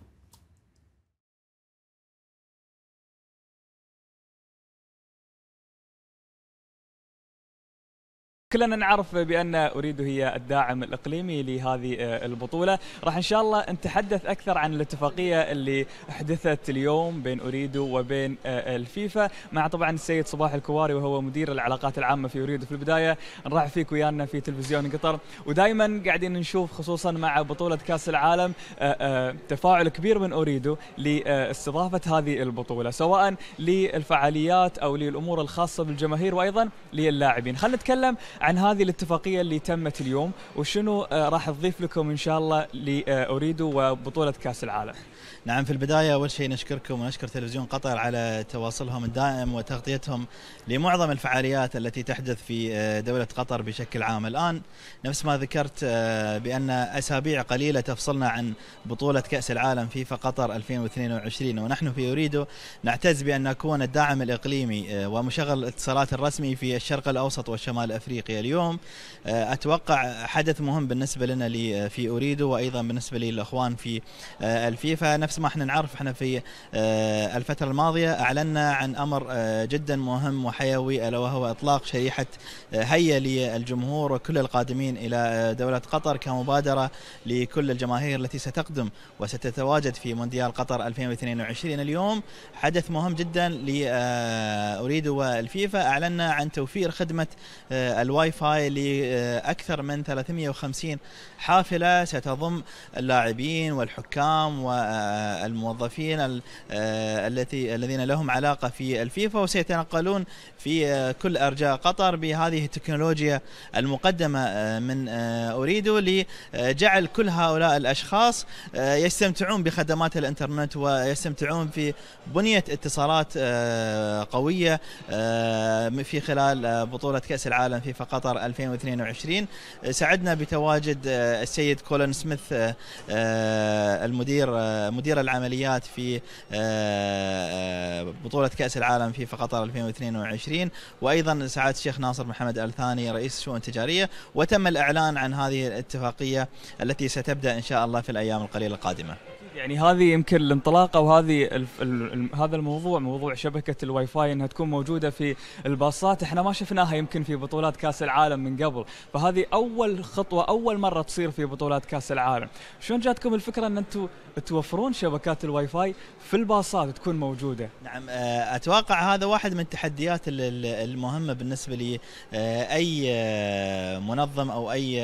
كلنا نعرف بان اريد هي الداعم الاقليمي لهذه آه، البطوله، راح ان شاء الله نتحدث اكثر عن الاتفاقيه اللي حدثت اليوم بين اريدو وبين آه، الفيفا، مع طبعا السيد صباح الكواري وهو مدير العلاقات العامه في اريدو في البدايه، نرحب فيك ويانا في تلفزيون قطر، ودائما قاعدين نشوف خصوصا مع بطوله كاس العالم آه، تفاعل كبير من اريدو لاستضافه هذه البطوله، سواء للفعاليات او للامور الخاصه بالجماهير وايضا للاعبين، خلينا نتكلم عن هذه الاتفاقية اللي تمت اليوم وشنو آه، راح تضيف لكم إن شاء الله لأوريدو وبطولة كأس العالم نعم في البداية أول شيء نشكركم ونشكر تلفزيون قطر على تواصلهم الدائم وتغطيتهم لمعظم الفعاليات التي تحدث في آه، دولة قطر بشكل عام الآن نفس ما ذكرت آه، بأن أسابيع قليلة تفصلنا عن بطولة كأس العالم فيفا قطر 2022 ونحن في يوريدو نعتز بأن نكون الداعم الإقليمي آه، ومشغل الاتصالات الرسمي في الشرق الأوسط وشمال أفريقيا اليوم أتوقع حدث مهم بالنسبة لنا في أوريدو وأيضا بالنسبة للأخوان في الفيفا نفس ما احنا نعرف احنا في آه، الفتره الماضيه اعلنا عن امر آه، جدا مهم وحيوي الا وهو اطلاق شريحه آه، هيا للجمهور وكل القادمين الى دوله قطر كمبادره لكل الجماهير التي ستقدم وستتواجد في مونديال قطر 2022 اليوم حدث مهم جدا لاريد والفيفا اعلنا عن توفير خدمه الواي فاي لاكثر من 350 حافله ستضم اللاعبين والحكام و الموظفين آه، التي الذين لهم علاقه في الفيفا وسيتنقلون في آه، كل ارجاء قطر بهذه التكنولوجيا المقدمه آه، من اريدو لجعل كل هؤلاء الاشخاص يستمتعون بخدمات الانترنت ويستمتعون في بنيه اتصالات قويه في خلال بطوله كاس العالم فيفا قطر 2022 سعدنا بتواجد السيد كولن سميث المدير مدير مدير العمليات في آه، آه، بطولة كأس العالم في قطر 2022 وأيضا سعادة الشيخ ناصر محمد الثاني رئيس الشؤون التجارية وتم الإعلان عن هذه الاتفاقية التي ستبدأ إن شاء الله في الأيام القليلة القادمة يعني هذه يمكن الانطلاقه وهذه الـ الـ الـ هذا الموضوع موضوع شبكه الواي فاي انها تكون موجوده في الباصات احنا ما شفناها يمكن في بطولات كاس العالم من قبل فهذه اول خطوه اول مره تصير في بطولات كاس العالم شلون جاتكم الفكره ان انتم توفرون شبكات الواي فاي في الباصات تكون موجوده نعم آه، اتوقع هذا واحد من التحديات المهمه بالنسبه لي آه، اي آه، منظم او اي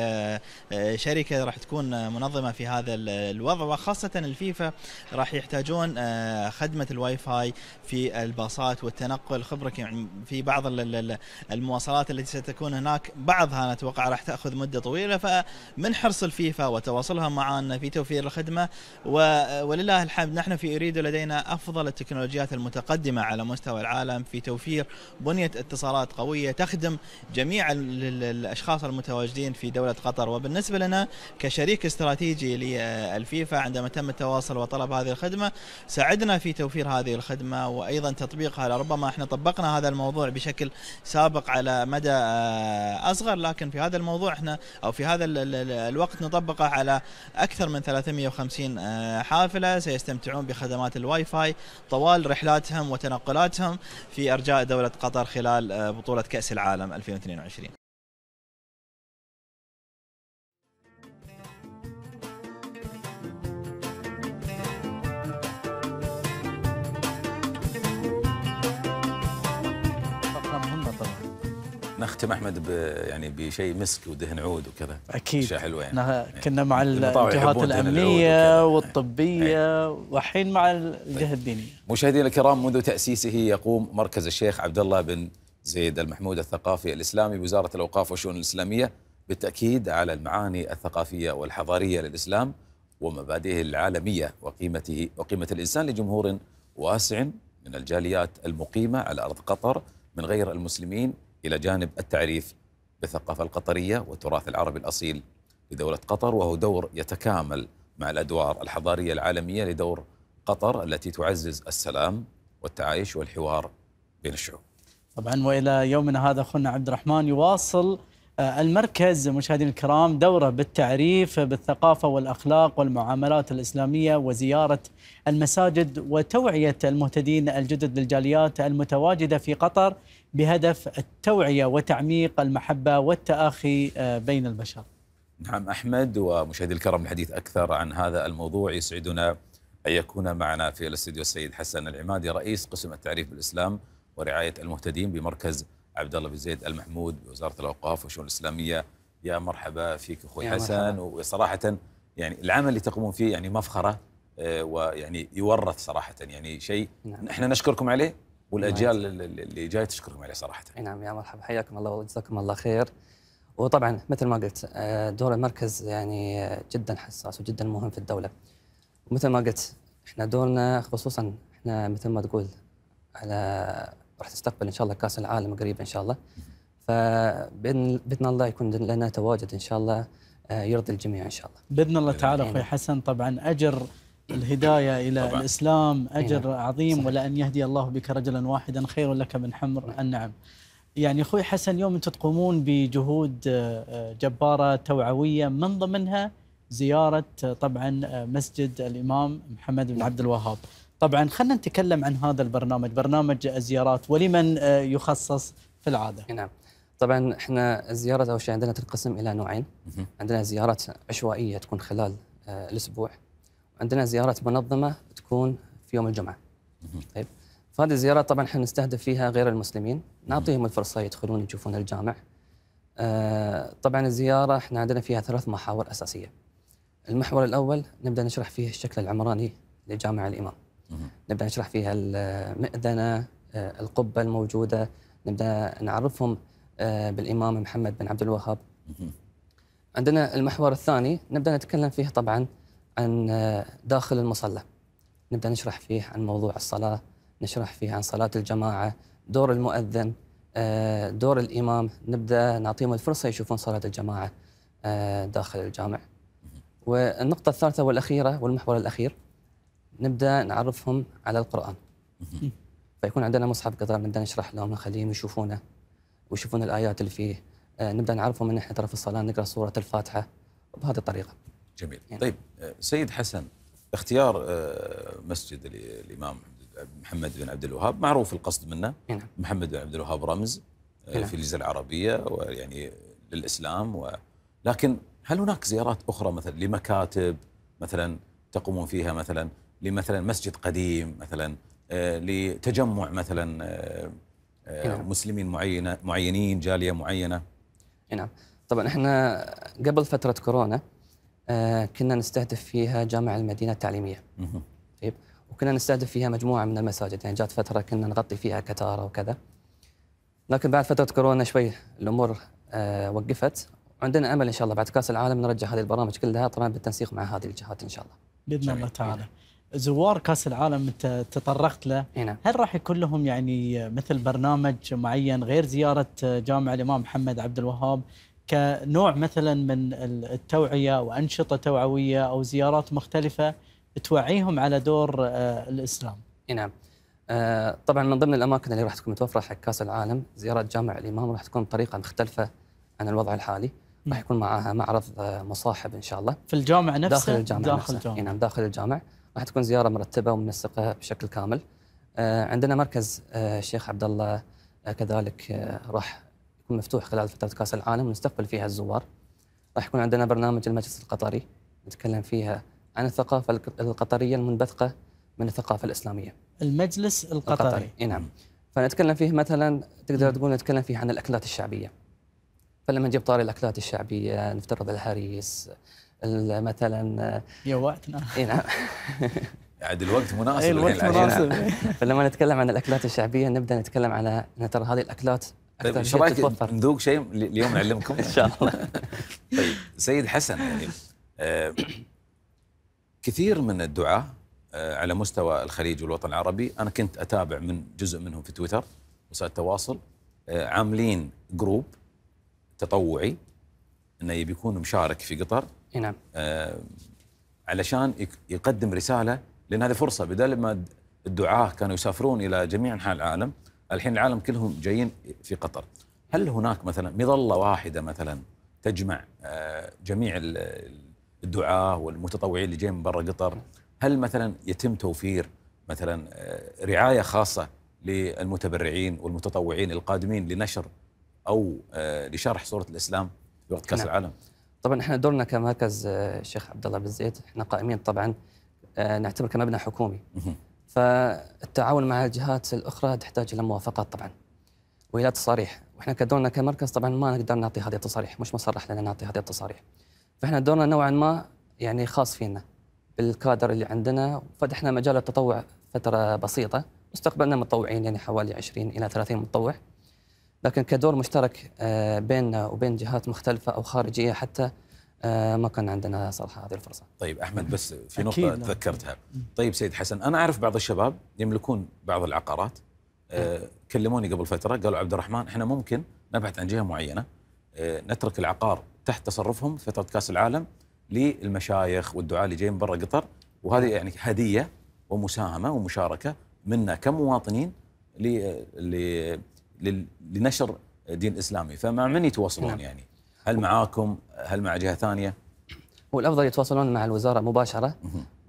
شركه راح تكون منظمه في هذا الوضع وخاصه الفي خفيفه راح يحتاجون آه، خدمه الواي فاي في الباصات والتنقل خبرك يعني في بعض المواصلات التي ستكون هناك بعضها انا اتوقع راح تاخذ مده طويله فمن حرص الفيفا وتواصلها معنا في توفير الخدمه ولله الحمد نحن في اريد لدينا افضل التكنولوجيات المتقدمه على مستوى العالم في توفير بنيه اتصالات قويه تخدم جميع الاشخاص المتواجدين في دوله قطر وبالنسبه لنا كشريك استراتيجي للفيفا عندما تم التواصل التواصل وطلب هذه الخدمة ساعدنا في توفير هذه الخدمة وأيضا تطبيقها لربما احنا طبقنا هذا الموضوع بشكل سابق على مدى آه، أصغر لكن في هذا الموضوع احنا أو في هذا الوقت نطبقه على أكثر من 350 آه، حافلة سيستمتعون بخدمات الواي فاي طوال رحلاتهم وتنقلاتهم في أرجاء دولة قطر خلال آه، بطولة كأس العالم 2022 نختم احمد يعني بشيء مسك ودهن عود وكذا اكيد اشياء حلوه يعني إيه. كنا مع الجهات الامنيه إيه. والطبيه إيه. والحين مع الجهه الدينيه مشاهدينا الكرام منذ تاسيسه يقوم مركز الشيخ عبد الله بن زيد المحمود الثقافي الاسلامي بوزاره الاوقاف والشؤون الاسلاميه بالتاكيد على المعاني الثقافيه والحضاريه للاسلام ومبادئه العالميه وقيمته وقيمه الانسان لجمهور واسع من الجاليات المقيمه على ارض قطر من غير المسلمين إلى جانب التعريف بالثقافة القطرية والتراث العربي الأصيل لدولة قطر وهو دور يتكامل مع الأدوار الحضارية العالمية لدور قطر التي تعزز السلام والتعايش والحوار بين الشعوب طبعا والى يومنا هذا اخونا عبد الرحمن يواصل آه، المركز مشاهدينا الكرام دوره بالتعريف بالثقافه والاخلاق والمعاملات الاسلاميه وزياره المساجد وتوعيه المهتدين الجدد للجاليات المتواجده في قطر بهدف التوعيه وتعميق المحبه والتاخي آه، بين البشر. نعم احمد ومشاهدي الكرام الحديث اكثر عن هذا الموضوع يسعدنا ان يكون معنا في الاستديو السيد حسن العمادي رئيس قسم التعريف بالاسلام ورعايه المهتدين بمركز عبد الله بن زيد المحمود بوزاره الاوقاف والشؤون الاسلاميه يا مرحبا فيك اخوي حسن وصراحه يعني العمل اللي تقومون فيه يعني مفخره آه، ويعني يورث صراحه يعني شيء نعم. احنا نشكركم عليه والاجيال اللي جايه تشكركم عليه صراحه. نعم يا مرحبا حياكم الله وجزاكم الله خير. وطبعا مثل ما قلت آه، دور المركز يعني آه، جدا حساس وجدا مهم في الدوله. ومثل ما قلت احنا دورنا خصوصا احنا مثل ما تقول على راح تستقبل ان شاء الله كاس العالم قريب ان شاء الله. فباذن باذن الله يكون لنا تواجد ان شاء الله آه، يرضي الجميع ان شاء الله. باذن الله تعالى اخوي حسن طبعا اجر الهداية إلى طبعا. الإسلام أجر نعم. عظيم صحيح. ولان يهدي الله بك رجلا واحدا خير لك من حمر نعم. النعم يعني أخوي حسن يوم أنتم تقومون بجهود آه، آه، جبارة توعوية من ضمنها زيارة آه، طبعا مسجد الإمام محمد بن نعم. عبد الوهاب طبعا خلينا نتكلم عن هذا البرنامج برنامج الزيارات ولمن يخصص في العادة نعم طبعا احنا الزيارة أول شيء عندنا تنقسم إلى نوعين عندنا زيارات عشوائية تكون خلال الأسبوع عندنا زياره منظمه تكون في يوم الجمعه طيب فهذه الزيارات طبعا احنا نستهدف فيها غير المسلمين نعطيهم الفرصه يدخلون يشوفون الجامع آه، طبعا الزياره احنا عندنا فيها ثلاث محاور اساسيه المحور الاول نبدا نشرح فيه الشكل العمراني لجامع الامام نبدا نشرح فيها المئذنه آه، القبه الموجوده نبدا نعرفهم آه، بالامام محمد بن عبد الوهاب عندنا المحور الثاني نبدا نتكلم فيه طبعا عن آه، داخل المصلى نبدأ نشرح فيه عن موضوع الصلاة نشرح فيه عن صلاة الجماعة دور المؤذن آه، دور الإمام نبدأ نعطيهم الفرصة يشوفون صلاة الجماعة آه، داخل الجامع والنقطة الثالثة والأخيرة والمحور الأخير نبدأ نعرفهم على القرآن فيكون عندنا مصحف قطر نبدأ نشرح لهم نخليهم يشوفونه ويشوفون الآيات اللي فيه نبدأ نعرفهم أن احنا ترى في الصلاة نقرأ سورة الفاتحة بهذه الطريقة جميل يعني. طيب سيد حسن اختيار آه، مسجد الامام محمد بن عبد الوهاب معروف القصد منه نعم. محمد بن عبد الوهاب رمز آه، نعم. في الجزيره العربيه ويعني للاسلام و... لكن هل هناك زيارات اخرى مثلا لمكاتب مثلا تقومون فيها مثلا لمثلا مسجد قديم مثلا آه، لتجمع مثلا نعم. مسلمين معينه معينين جاليه معينه نعم طبعا احنا قبل فتره كورونا آه، كنا نستهدف فيها جامع المدينه التعليميه طيب وكنا نستهدف فيها مجموعه من المساجد يعني جات فتره كنا نغطي فيها كتاره وكذا لكن بعد فتره كورونا شوي الامور آه، وقفت عندنا امل ان شاء الله بعد كاس العالم نرجع هذه البرامج كلها طبعا بالتنسيق مع هذه الجهات ان شاء الله باذن الله تعالى زوار كاس العالم انت تطرقت له هنا. نعم. هل راح يكون لهم يعني مثل برنامج معين غير زياره جامع الامام محمد عبد الوهاب كنوع مثلا من التوعيه وانشطه توعويه او زيارات مختلفه توعيهم على دور آه، الاسلام. نعم. آه، طبعا من ضمن الاماكن اللي راح تكون متوفره حق كاس العالم زياره جامع الامام راح تكون بطريقه مختلفه عن الوضع الحالي. راح يكون معها معرض آه، مصاحب ان شاء الله. في الجامع نفسه؟ داخل الجامع داخل نفسه. الجامع. نعم داخل الجامع. راح تكون زياره مرتبه ومنسقه بشكل كامل. عندنا مركز الشيخ عبد الله كذلك راح يكون مفتوح خلال فتره كاس العالم ونستقبل فيها الزوار. راح يكون عندنا برنامج المجلس القطري نتكلم فيها عن الثقافه القطريه المنبثقه من الثقافه الاسلاميه. المجلس القطري. القطري. نعم. فنتكلم فيه مثلا تقدر تقول نتكلم فيه عن الاكلات الشعبيه. فلما نجيب طاري الاكلات الشعبيه نفترض الهريس مثلا وقتنا. اي نعم عاد يعني الوقت مناسب الوقت مناسب فلما نتكلم عن الاكلات الشعبيه نبدا نتكلم على ان ترى هذه الاكلات طيب ايش رايك نذوق شيء اليوم نعلمكم ان شاء الله طيب سيد حسن يعني آه، كثير من الدعاة آه، على مستوى الخليج والوطن العربي انا كنت اتابع من جزء منهم في تويتر وسائل التواصل آه، عاملين جروب تطوعي انه يبي يكون مشارك في قطر نعم علشان يقدم رساله لان هذه فرصه بدل ما الدعاه كانوا يسافرون الى جميع انحاء العالم الحين العالم كلهم جايين في قطر هل هناك مثلا مظله واحده مثلا تجمع آه، جميع الدعاه والمتطوعين اللي جايين من برا قطر هل مثلا يتم توفير مثلا آه، رعايه خاصه للمتبرعين والمتطوعين القادمين لنشر او آه، لشرح صوره الاسلام في وقت كاس نعم. العالم طبعا احنا دورنا كمركز الشيخ عبد الله بن زيد احنا قائمين طبعا نعتبر كمبنى حكومي فالتعاون مع الجهات الاخرى تحتاج الى موافقات طبعا والى تصاريح واحنا كدورنا كمركز طبعا ما نقدر نعطي هذه التصاريح مش مصرح لنا نعطي هذه التصاريح فاحنا دورنا نوعا ما يعني خاص فينا بالكادر اللي عندنا فتحنا مجال التطوع فتره بسيطه استقبلنا متطوعين يعني حوالي 20 الى 30 متطوع لكن كدور مشترك آه، بيننا وبين جهات مختلفه او خارجيه حتى آه، ما كان عندنا صراحه هذه الفرصه. طيب احمد بس في نقطه تذكرتها. طيب سيد حسن انا اعرف بعض الشباب يملكون بعض العقارات آه، كلموني قبل فتره قالوا عبد الرحمن احنا ممكن نبحث عن جهه معينه آه، نترك العقار تحت تصرفهم فتره كاس العالم للمشايخ والدعاة اللي جايين برا قطر وهذه يعني هديه ومساهمه ومشاركه منا كمواطنين لنشر دين اسلامي فمع من يتواصلون نعم. يعني؟ هل معاكم هل مع جهه ثانيه هو الافضل يتواصلون مع الوزاره مباشره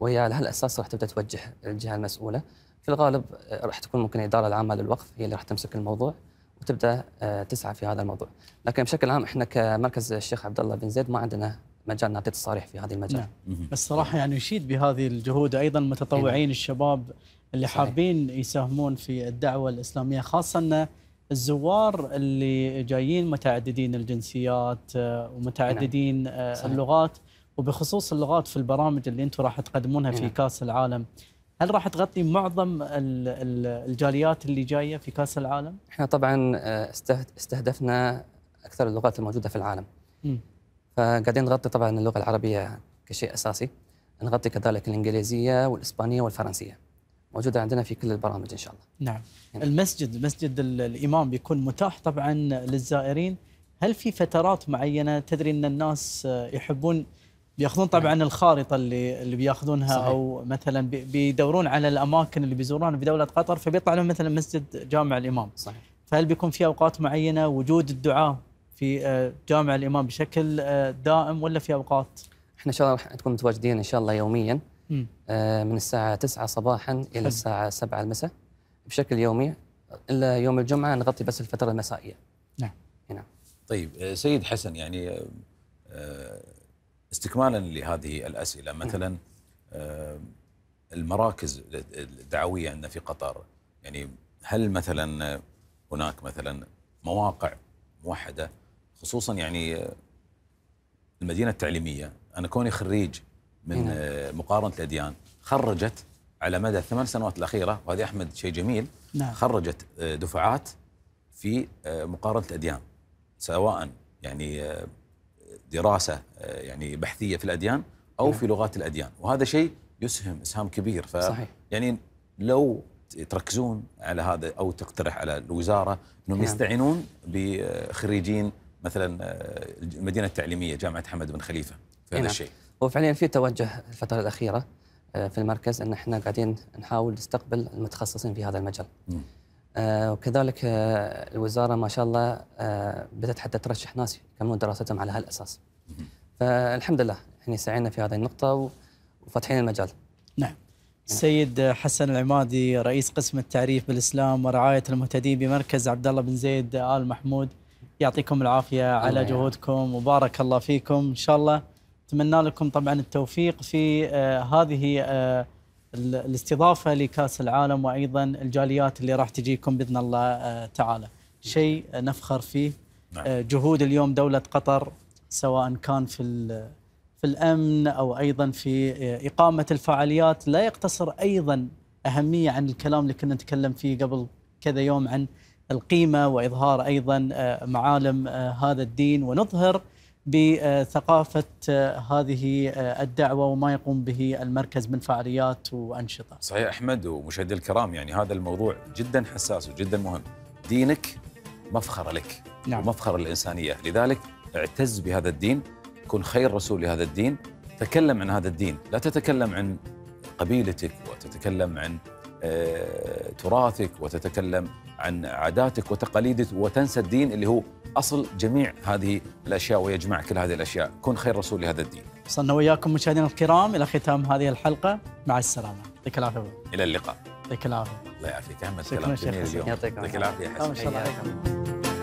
وهي على هالاساس راح تبدا توجه الجهه المسؤوله في الغالب راح تكون ممكن الاداره العامه للوقف هي اللي راح تمسك الموضوع وتبدا آه، تسعى في هذا الموضوع لكن بشكل عام احنا كمركز الشيخ عبد الله بن زيد ما عندنا مجال نعطي تصاريح في هذه المجال نعم. بس صراحه يعني يشيد بهذه الجهود ايضا المتطوعين إيه. الشباب اللي حابين يساهمون في الدعوه الاسلاميه خاصه انه الزوار اللي جايين متعددين الجنسيات آه، ومتعددين نعم. آه، اللغات وبخصوص اللغات في البرامج اللي انتم راح تقدمونها في نعم. كاس العالم هل راح تغطي معظم الجاليات اللي جايه في كاس العالم؟ احنا طبعا آه، استهدفنا اكثر اللغات الموجوده في العالم. م. فقاعدين نغطي طبعا اللغه العربيه كشيء اساسي، نغطي كذلك الانجليزيه والاسبانيه والفرنسيه. موجوده عندنا في كل البرامج ان شاء الله. نعم. هنا. المسجد مسجد الامام بيكون متاح طبعا للزائرين، هل في فترات معينه تدري ان الناس يحبون بياخذون طبعا نعم. الخارطه اللي اللي بياخذونها صحيح. او مثلا بيدورون على الاماكن اللي بيزورونها في دوله قطر فبيطلع لهم مثلا مسجد جامع الامام. صحيح. فهل بيكون في اوقات معينه وجود الدعاء في آه، جامع الامام بشكل آه، دائم ولا في اوقات؟ احنا ان شاء الله راح نكون متواجدين ان شاء الله يوميا. آه، من الساعة 9 صباحا إلى الساعة 7 المساء بشكل يومي إلا يوم الجمعة نغطي بس الفترة المسائية نعم هنا. نعم. طيب آه، سيد حسن يعني آه، استكمالا لهذه الأسئلة نعم. مثلا المراكز الدعوية عندنا في قطر يعني هل مثلا هناك مثلا مواقع موحدة خصوصا يعني المدينة التعليمية أنا كوني خريج من مقارنه الاديان خرجت على مدى الثمان سنوات الاخيره وهذا احمد شيء جميل نعم. خرجت آه، دفعات في آه، مقارنه الاديان سواء يعني آه، دراسه يعني بحثيه في الاديان او نعم. في لغات الاديان وهذا شيء يسهم اسهام كبير ف صحيح. يعني لو تركزون على هذا او تقترح على الوزاره انهم نعم. يستعينون بخريجين مثلا المدينه التعليميه جامعه حمد بن خليفه في هذا نعم. الشيء وفعليا في توجه الفتره الاخيره آه، في المركز ان احنا قاعدين نحاول نستقبل المتخصصين في هذا المجال. آه، وكذلك آه، الوزاره ما شاء الله بدات حتى ترشح ناس يكملون دراستهم على هالاساس. فالحمد لله يعني سعينا في هذه النقطه وفاتحين المجال. نعم. السيد نعم. حسن العمادي رئيس قسم التعريف بالاسلام ورعايه المهتدين بمركز عبد الله بن زيد ال محمود يعطيكم العافيه على جهودكم وبارك الله فيكم ان شاء الله اتمنى لكم طبعا التوفيق في آه، هذه آه، الاستضافه لكاس العالم وايضا الجاليات اللي راح تجيكم باذن الله آه، تعالى شيء نفخر فيه نعم. جهود اليوم دوله قطر سواء كان في في الامن او ايضا في اقامه الفعاليات لا يقتصر ايضا اهميه عن الكلام اللي كنا نتكلم فيه قبل كذا يوم عن القيمه واظهار ايضا معالم هذا الدين ونظهر بثقافه آه، هذه آه، الدعوه وما يقوم به المركز من فعاليات وانشطه. صحيح احمد ومشاهدي الكرام يعني هذا الموضوع جدا حساس وجدا مهم. دينك مفخره لك نعم. ومفخر للانسانيه، لذلك اعتز بهذا الدين، كن خير رسول لهذا الدين، تكلم عن هذا الدين، لا تتكلم عن قبيلتك وتتكلم عن آه، تراثك وتتكلم عن عاداتك وتقاليدك وتنسى الدين اللي هو اصل جميع هذه الاشياء ويجمع كل هذه الاشياء كن خير رسول لهذا الدين وصلنا وياكم مشاهدينا الكرام الى ختام هذه الحلقه مع السلامه يعطيك العافيه الى اللقاء يعطيك العافيه الله يعافيك اهم كلام جميل اليوم يعطيك العافيه حسن